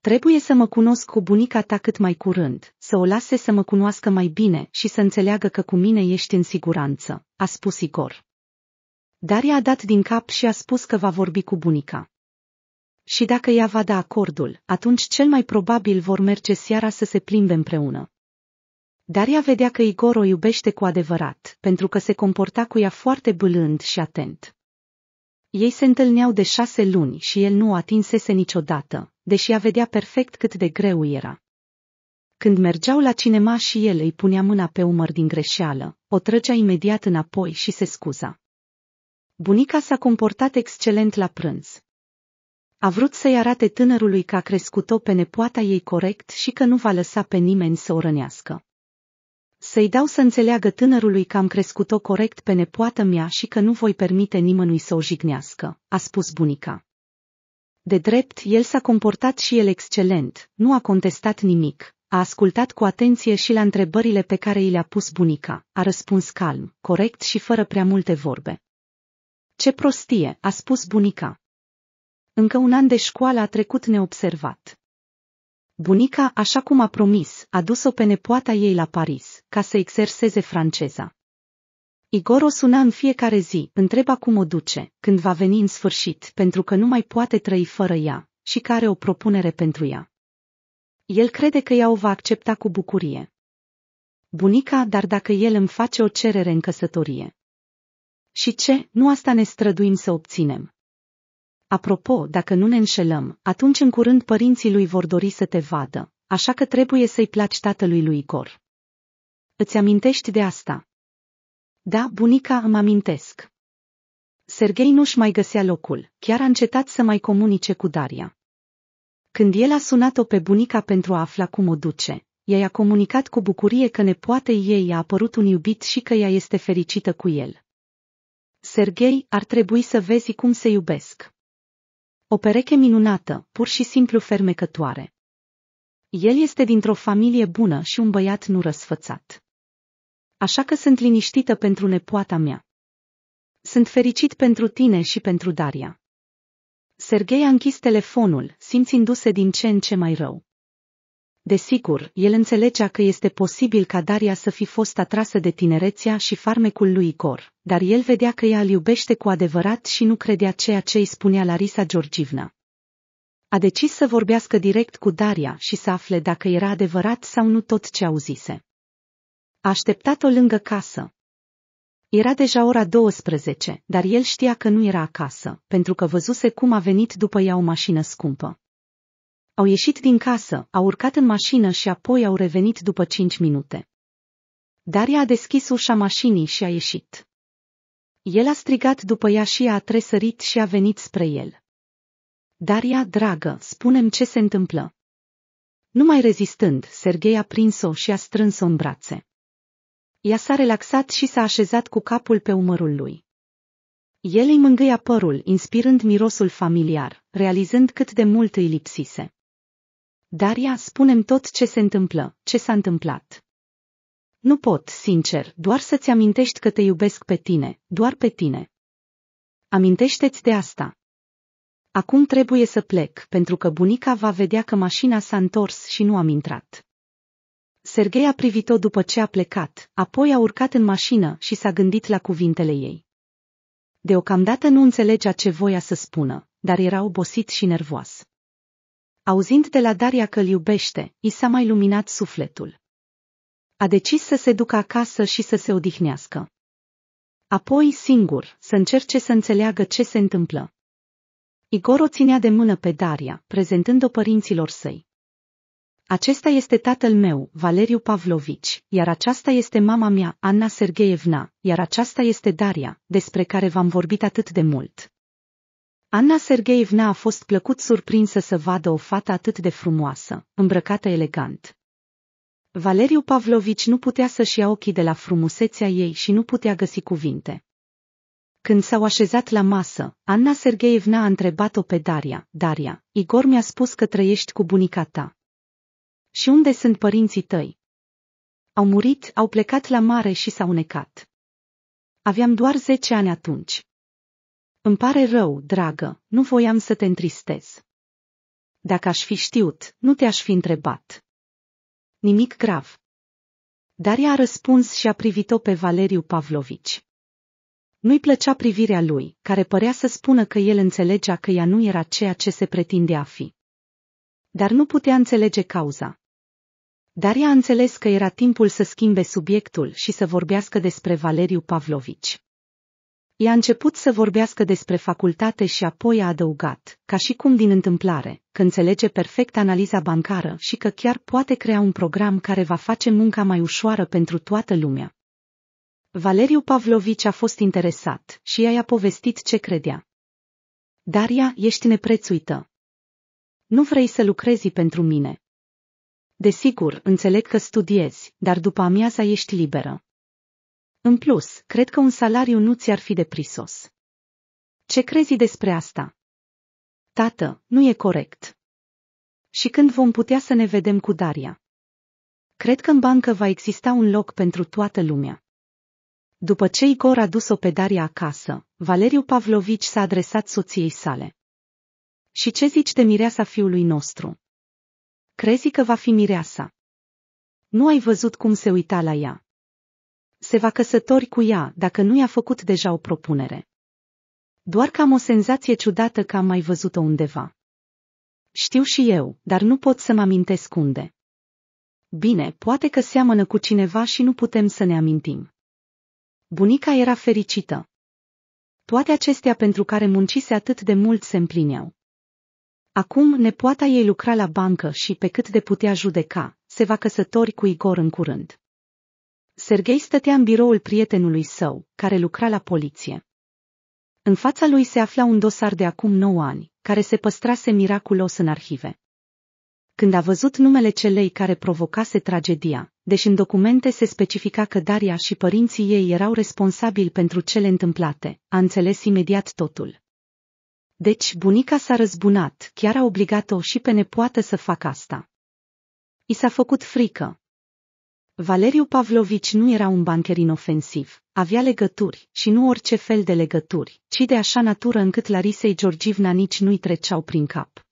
Trebuie să mă cunosc cu bunica ta cât mai curând, să o lase să mă cunoască mai bine și să înțeleagă că cu mine ești în siguranță, a spus Igor. Daria a dat din cap și a spus că va vorbi cu bunica. Și dacă ea va da acordul, atunci cel mai probabil vor merge seara să se plimbe împreună. Dar ea vedea că Igor o iubește cu adevărat, pentru că se comporta cu ea foarte bâlând și atent. Ei se întâlneau de șase luni și el nu o atinsese niciodată, deși ea vedea perfect cât de greu era. Când mergeau la cinema și el îi punea mâna pe umăr din greșeală, o trăgea imediat înapoi și se scuza. Bunica s-a comportat excelent la prânz. A vrut să-i arate tânărului că a crescut-o pe nepoata ei corect și că nu va lăsa pe nimeni să o rănească. Să-i dau să înțeleagă tânărului că am crescut-o corect pe nepoată mea și că nu voi permite nimănui să o jignească, a spus bunica. De drept, el s-a comportat și el excelent, nu a contestat nimic, a ascultat cu atenție și la întrebările pe care i le-a pus bunica, a răspuns calm, corect și fără prea multe vorbe. Ce prostie, a spus bunica. Încă un an de școală a trecut neobservat. Bunica, așa cum a promis, a dus-o pe nepoata ei la Paris, ca să exerseze franceza. Igor o suna în fiecare zi, întreba cum o duce, când va veni în sfârșit, pentru că nu mai poate trăi fără ea, și care o propunere pentru ea. El crede că ea o va accepta cu bucurie. Bunica, dar dacă el îmi face o cerere în căsătorie. Și ce, nu asta ne străduim să obținem. Apropo, dacă nu ne înșelăm, atunci în curând părinții lui vor dori să te vadă, așa că trebuie să-i placi tatălui lui Igor. Îți amintești de asta? Da, bunica, îmi amintesc. Sergei nu-și mai găsea locul, chiar a încetat să mai comunice cu Daria. Când el a sunat-o pe bunica pentru a afla cum o duce, ea i-a comunicat cu bucurie că nepoate ei a apărut un iubit și că ea este fericită cu el. Sergei, ar trebui să vezi cum se iubesc. O pereche minunată, pur și simplu fermecătoare. El este dintr-o familie bună și un băiat nu răsfățat. Așa că sunt liniștită pentru nepoata mea. Sunt fericit pentru tine și pentru Daria. Sergei a închis telefonul, simțindu-se din ce în ce mai rău. Desigur, el înțelegea că este posibil ca Daria să fi fost atrasă de tinerețea și farmecul lui Igor, dar el vedea că ea îl iubește cu adevărat și nu credea ceea ce îi spunea Larisa Georgivna. A decis să vorbească direct cu Daria și să afle dacă era adevărat sau nu tot ce auzise. A așteptat-o lângă casă. Era deja ora 12, dar el știa că nu era acasă, pentru că văzuse cum a venit după ea o mașină scumpă. Au ieșit din casă, au urcat în mașină și apoi au revenit după cinci minute. Daria a deschis ușa mașinii și a ieșit. El a strigat după ea și a tresărit și a venit spre el. Daria, dragă, spunem ce se întâmplă. Numai rezistând, Serghei a prins-o și a strâns-o în brațe. Ea s-a relaxat și s-a așezat cu capul pe umărul lui. El îi mângâia părul, inspirând mirosul familiar, realizând cât de mult îi lipsise. Daria, spunem tot ce se întâmplă, ce s-a întâmplat. Nu pot, sincer, doar să-ți amintești că te iubesc pe tine, doar pe tine. Amintește-ți de asta. Acum trebuie să plec, pentru că bunica va vedea că mașina s-a întors și nu am intrat. Sergei a privit-o după ce a plecat, apoi a urcat în mașină și s-a gândit la cuvintele ei. Deocamdată nu înțelegea ce voia să spună, dar era obosit și nervos. Auzind de la Daria că îl iubește, i s-a mai luminat sufletul. A decis să se ducă acasă și să se odihnească. Apoi, singur, să încerce să înțeleagă ce se întâmplă. Igor o ținea de mână pe Daria, prezentând-o părinților săi. Acesta este tatăl meu, Valeriu Pavlovici, iar aceasta este mama mea, Anna Sergeevna, iar aceasta este Daria, despre care v-am vorbit atât de mult. Anna Sergeevna a fost plăcut surprinsă să vadă o fată atât de frumoasă, îmbrăcată elegant. Valeriu Pavlovici nu putea să-și ia ochii de la frumusețea ei și nu putea găsi cuvinte. Când s-au așezat la masă, Anna Sergeevna a întrebat-o pe Daria, Daria, Igor mi-a spus că trăiești cu bunica ta. Și unde sunt părinții tăi? Au murit, au plecat la mare și s-au necat. Aveam doar zece ani atunci. Îmi pare rău, dragă, nu voiam să te întristez. Dacă aș fi știut, nu te-aș fi întrebat. Nimic grav. Daria a răspuns și a privit-o pe Valeriu Pavlovici. Nu-i plăcea privirea lui, care părea să spună că el înțelegea că ea nu era ceea ce se pretindea a fi. Dar nu putea înțelege cauza. Daria a înțeles că era timpul să schimbe subiectul și să vorbească despre Valeriu Pavlovici. I-a început să vorbească despre facultate și apoi a adăugat, ca și cum din întâmplare, că înțelege perfect analiza bancară și că chiar poate crea un program care va face munca mai ușoară pentru toată lumea. Valeriu Pavlovici a fost interesat și ea i-a povestit ce credea. Daria, ești neprețuită. Nu vrei să lucrezi pentru mine. Desigur, înțeleg că studiezi, dar după amiaza ești liberă. În plus, cred că un salariu nu ți-ar fi de prisos. Ce crezi despre asta? Tată, nu e corect. Și când vom putea să ne vedem cu Daria? Cred că în bancă va exista un loc pentru toată lumea. După ce Igor a dus-o pe Daria acasă, Valeriu Pavlovici s-a adresat soției sale. Și ce zici de mireasa fiului nostru? Crezi că va fi mireasa? Nu ai văzut cum se uita la ea, se va căsători cu ea dacă nu i-a făcut deja o propunere. Doar că am o senzație ciudată că am mai văzut-o undeva. Știu și eu, dar nu pot să mă amintesc unde. Bine, poate că seamănă cu cineva și nu putem să ne amintim. Bunica era fericită. Toate acestea pentru care muncise atât de mult se împlineau. Acum nepoata ei lucra la bancă și, pe cât de putea judeca, se va căsători cu Igor în curând. Sergei stătea în biroul prietenului său, care lucra la poliție. În fața lui se afla un dosar de acum 9 ani, care se păstrase miraculos în arhive. Când a văzut numele celei care provocase tragedia, deși în documente se specifica că Daria și părinții ei erau responsabili pentru cele întâmplate, a înțeles imediat totul. Deci bunica s-a răzbunat, chiar a obligat-o și pe nepoată să facă asta. I s-a făcut frică, Valeriu Pavlovici nu era un bancher inofensiv, avea legături, și nu orice fel de legături, ci de așa natură încât Larisei Georgivna nici nu-i treceau prin cap.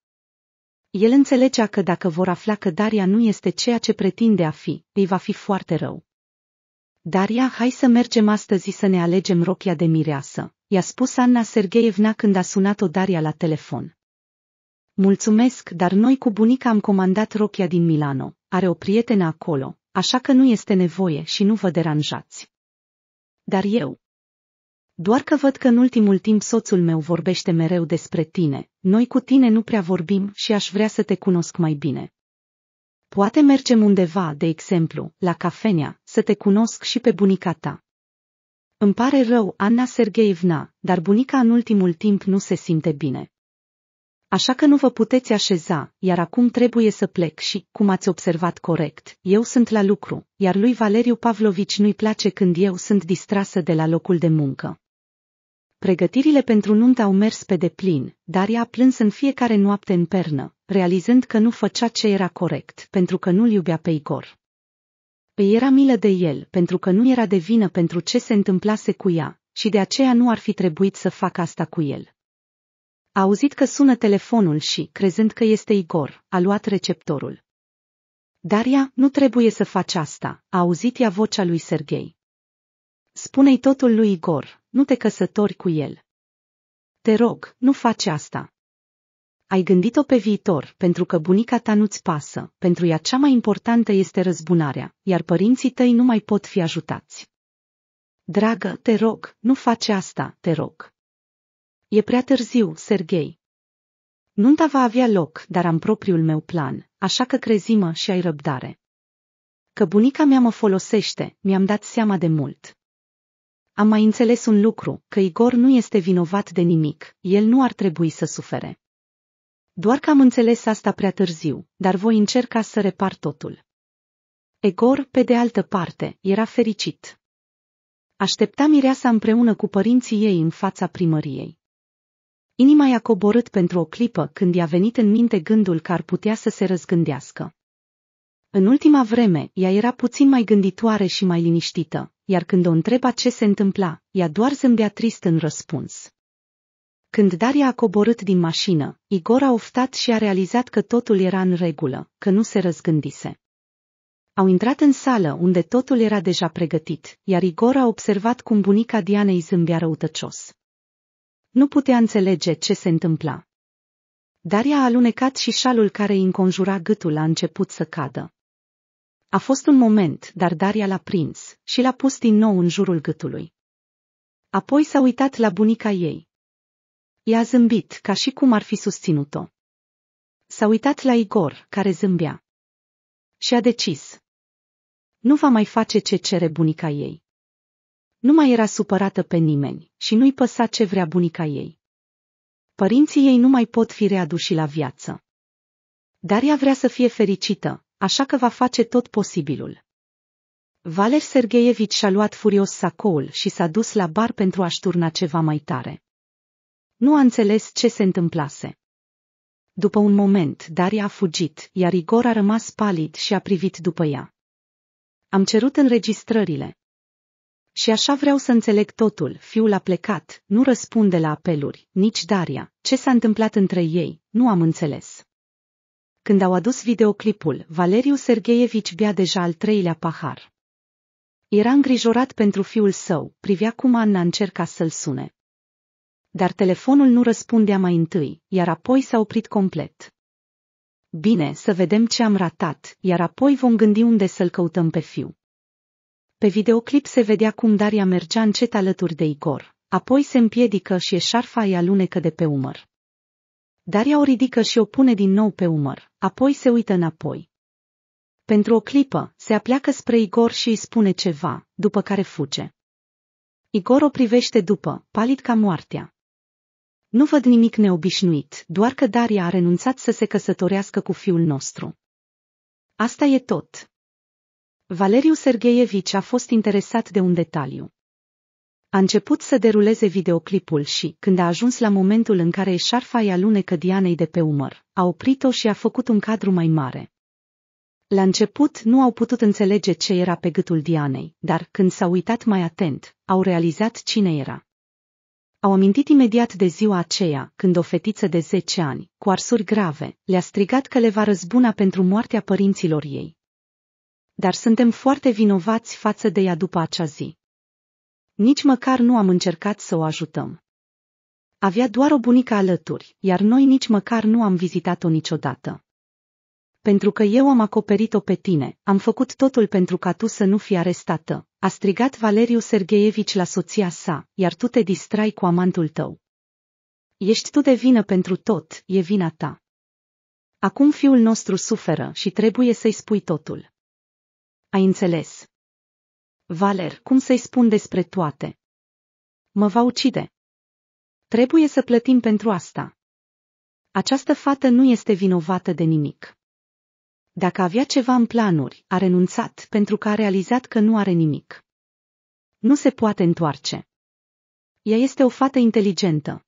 El înțelegea că dacă vor afla că Daria nu este ceea ce pretinde a fi, îi va fi foarte rău. Daria, hai să mergem astăzi să ne alegem rochia de mireasă, i-a spus Anna Sergeevna când a sunat-o Daria la telefon. Mulțumesc, dar noi cu bunica am comandat rochia din Milano, are o prietenă acolo, așa că nu este nevoie și nu vă deranjați. Dar eu. Doar că văd că în ultimul timp soțul meu vorbește mereu despre tine, noi cu tine nu prea vorbim și aș vrea să te cunosc mai bine. Poate mergem undeva, de exemplu, la cafenea, să te cunosc și pe bunica ta. Îmi pare rău, Anna Sergeevna, dar bunica în ultimul timp nu se simte bine. Așa că nu vă puteți așeza, iar acum trebuie să plec și, cum ați observat corect, eu sunt la lucru, iar lui Valeriu Pavlovici nu-i place când eu sunt distrasă de la locul de muncă. Pregătirile pentru nuntă au mers pe deplin, dar ea a plâns în fiecare noapte în pernă, realizând că nu făcea ce era corect, pentru că nu-l iubea pe Igor. Pe era milă de el, pentru că nu era de vină pentru ce se întâmplase cu ea, și de aceea nu ar fi trebuit să facă asta cu el. A auzit că sună telefonul și, crezând că este Igor, a luat receptorul. Daria, nu trebuie să faci asta, a auzit ea vocea lui Serghei. Spune-i totul lui Igor, nu te căsători cu el. Te rog, nu faci asta. Ai gândit-o pe viitor, pentru că bunica ta nu-ți pasă, pentru ea cea mai importantă este răzbunarea, iar părinții tăi nu mai pot fi ajutați. Dragă, te rog, nu face asta, te rog. E prea târziu, Serghei. Nunta va avea loc, dar am propriul meu plan, așa că crezimă și ai răbdare. Că bunica mea mă folosește, mi-am dat seama de mult. Am mai înțeles un lucru, că Igor nu este vinovat de nimic, el nu ar trebui să sufere. Doar că am înțeles asta prea târziu, dar voi încerca să repar totul. Egor, pe de altă parte, era fericit. Aștepta mireasa împreună cu părinții ei în fața primăriei. Inima i-a coborât pentru o clipă când i-a venit în minte gândul că ar putea să se răzgândească. În ultima vreme, ea era puțin mai gânditoare și mai liniștită, iar când o întreba ce se întâmpla, ea doar zâmbea trist în răspuns. Când Daria a coborât din mașină, Igor a oftat și a realizat că totul era în regulă, că nu se răzgândise. Au intrat în sală unde totul era deja pregătit, iar Igor a observat cum bunica Dianei zâmbea răutăcios. Nu putea înțelege ce se întâmpla. Dar ea a alunecat și șalul care îi înconjura gâtul a început să cadă. A fost un moment, dar Daria l-a prins și l-a pus din nou în jurul gâtului. Apoi s-a uitat la bunica ei. I-a zâmbit, ca și cum ar fi susținut-o. S-a uitat la Igor, care zâmbea. Și a decis. Nu va mai face ce cere bunica ei. Nu mai era supărată pe nimeni și nu-i păsa ce vrea bunica ei. Părinții ei nu mai pot fi readuși la viață. Dar ea vrea să fie fericită, așa că va face tot posibilul. Valer Sergeievici și-a luat furios sacoul și s-a dus la bar pentru a-și turna ceva mai tare. Nu a înțeles ce se întâmplase. După un moment, Daria a fugit, iar Igor a rămas palid și a privit după ea. Am cerut înregistrările, și așa vreau să înțeleg totul, fiul a plecat, nu răspunde la apeluri, nici Daria. Ce s-a întâmplat între ei, nu am înțeles. Când au adus videoclipul, Valeriu Sergeievici bea deja al treilea pahar. Era îngrijorat pentru fiul său, privea cum Anna încerca să-l sune. Dar telefonul nu răspundea mai întâi, iar apoi s-a oprit complet. Bine, să vedem ce am ratat, iar apoi vom gândi unde să-l căutăm pe fiu. Pe videoclip se vedea cum Daria mergea încet alături de Igor, apoi se împiedică și eșarfa îi alunecă de pe umăr. Daria o ridică și o pune din nou pe umăr, apoi se uită înapoi. Pentru o clipă, se apleacă spre Igor și îi spune ceva, după care fuge. Igor o privește după, palid ca moartea. Nu văd nimic neobișnuit, doar că Daria a renunțat să se căsătorească cu fiul nostru. Asta e tot. Valeriu Sergeievici a fost interesat de un detaliu. A început să deruleze videoclipul și, când a ajuns la momentul în care eșarfa i-a lunecă Dianei de pe umăr, a oprit-o și a făcut un cadru mai mare. La început nu au putut înțelege ce era pe gâtul Dianei, dar când s-au uitat mai atent, au realizat cine era. Au amintit imediat de ziua aceea, când o fetiță de 10 ani, cu arsuri grave, le-a strigat că le va răzbuna pentru moartea părinților ei, dar suntem foarte vinovați față de ea după acea zi. Nici măcar nu am încercat să o ajutăm. Avea doar o bunică alături, iar noi nici măcar nu am vizitat-o niciodată. Pentru că eu am acoperit-o pe tine, am făcut totul pentru ca tu să nu fii arestată, a strigat Valeriu Sergeievici la soția sa, iar tu te distrai cu amantul tău. Ești tu de vină pentru tot, e vina ta. Acum fiul nostru suferă și trebuie să-i spui totul ai înțeles. Valer, cum să-i spun despre toate? Mă va ucide. Trebuie să plătim pentru asta. Această fată nu este vinovată de nimic. Dacă avea ceva în planuri, a renunțat pentru că a realizat că nu are nimic. Nu se poate întoarce. Ea este o fată inteligentă.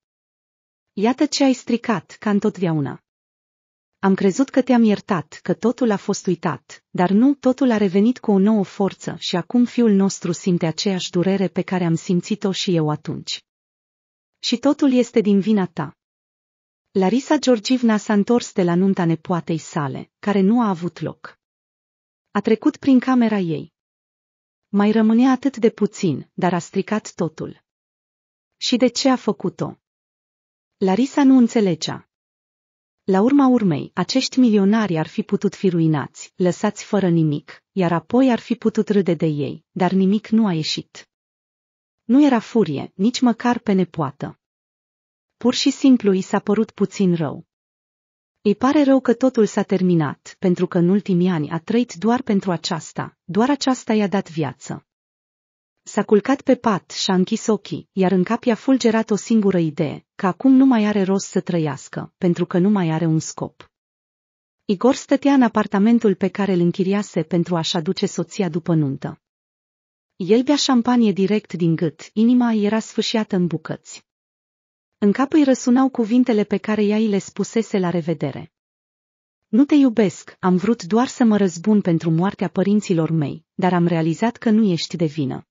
Iată ce ai stricat, ca întotdeauna. Am crezut că te-am iertat, că totul a fost uitat, dar nu, totul a revenit cu o nouă forță și acum fiul nostru simte aceeași durere pe care am simțit-o și eu atunci. Și totul este din vina ta. Larisa Georgivna s-a întors de la nunta nepoatei sale, care nu a avut loc. A trecut prin camera ei. Mai rămânea atât de puțin, dar a stricat totul. Și de ce a făcut-o? Larisa nu înțelegea. La urma urmei, acești milionari ar fi putut fi ruinați, lăsați fără nimic, iar apoi ar fi putut râde de ei, dar nimic nu a ieșit. Nu era furie, nici măcar pe nepoată. Pur și simplu i s-a părut puțin rău. Îi pare rău că totul s-a terminat, pentru că în ultimii ani a trăit doar pentru aceasta, doar aceasta i-a dat viață. S-a culcat pe pat și a închis ochii, iar în cap i-a fulgerat o singură idee, că acum nu mai are rost să trăiască, pentru că nu mai are un scop. Igor stătea în apartamentul pe care îl închiriase pentru a-și aduce soția după nuntă. El bea șampanie direct din gât, inima era sfâșiată în bucăți. În cap îi răsunau cuvintele pe care ea îi le spusese la revedere. Nu te iubesc, am vrut doar să mă răzbun pentru moartea părinților mei, dar am realizat că nu ești de vină.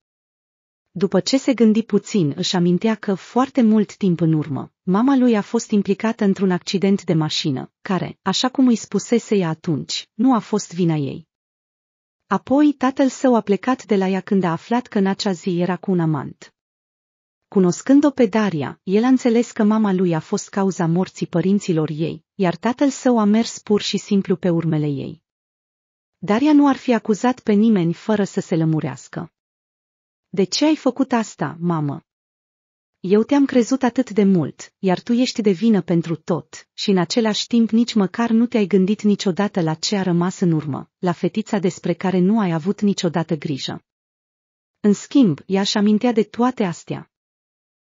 După ce se gândi puțin, își amintea că foarte mult timp în urmă, mama lui a fost implicată într-un accident de mașină, care, așa cum îi spusese ea atunci, nu a fost vina ei. Apoi tatăl său a plecat de la ea când a aflat că în acea zi era cu un amant. Cunoscând-o pe Daria, el a înțeles că mama lui a fost cauza morții părinților ei, iar tatăl său a mers pur și simplu pe urmele ei. Daria nu ar fi acuzat pe nimeni fără să se lămurească. De ce ai făcut asta, mamă? Eu te-am crezut atât de mult, iar tu ești de vină pentru tot, și în același timp nici măcar nu te-ai gândit niciodată la ce a rămas în urmă, la fetița despre care nu ai avut niciodată grijă. În schimb, ea și amintea de toate astea.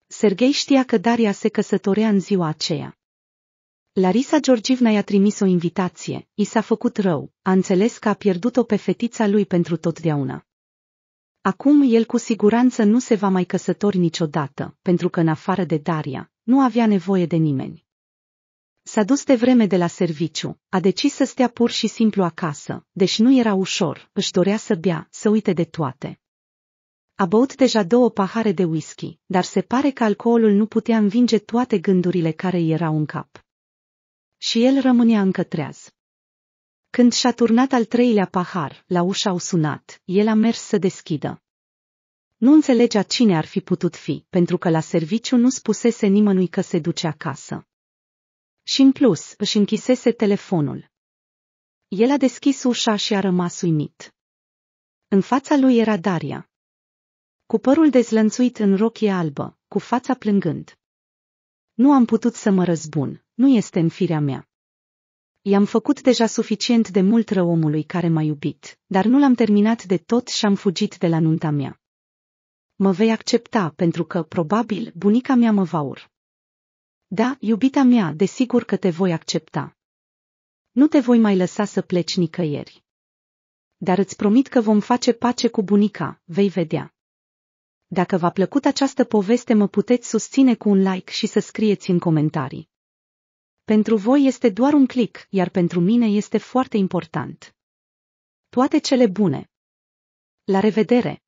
Sergei știa că Daria se căsătorea în ziua aceea. Larisa Georgivna i-a trimis o invitație, i s-a făcut rău, a înțeles că a pierdut-o pe fetița lui pentru totdeauna. Acum el cu siguranță nu se va mai căsători niciodată, pentru că în afară de Daria, nu avea nevoie de nimeni. S-a dus de vreme de la serviciu, a decis să stea pur și simplu acasă, deși nu era ușor, își dorea să bea, să uite de toate. A băut deja două pahare de whisky, dar se pare că alcoolul nu putea învinge toate gândurile care îi erau în cap. Și el rămânea încă treaz. Când și-a turnat al treilea pahar, la ușa au sunat, el a mers să deschidă. Nu înțelegea cine ar fi putut fi, pentru că la serviciu nu spusese nimănui că se duce acasă. Și în plus, își închisese telefonul. El a deschis ușa și a rămas uimit. În fața lui era Daria. Cu părul dezlănțuit în rochie albă, cu fața plângând. Nu am putut să mă răzbun, nu este în firea mea. I-am făcut deja suficient de mult rău omului care m-a iubit, dar nu l-am terminat de tot și am fugit de la nunta mea. Mă vei accepta pentru că, probabil, bunica mea mă va ur. Da, iubita mea, desigur că te voi accepta. Nu te voi mai lăsa să pleci nicăieri. Dar îți promit că vom face pace cu bunica, vei vedea. Dacă v-a plăcut această poveste mă puteți susține cu un like și să scrieți în comentarii. Pentru voi este doar un click, iar pentru mine este foarte important. Toate cele bune! La revedere!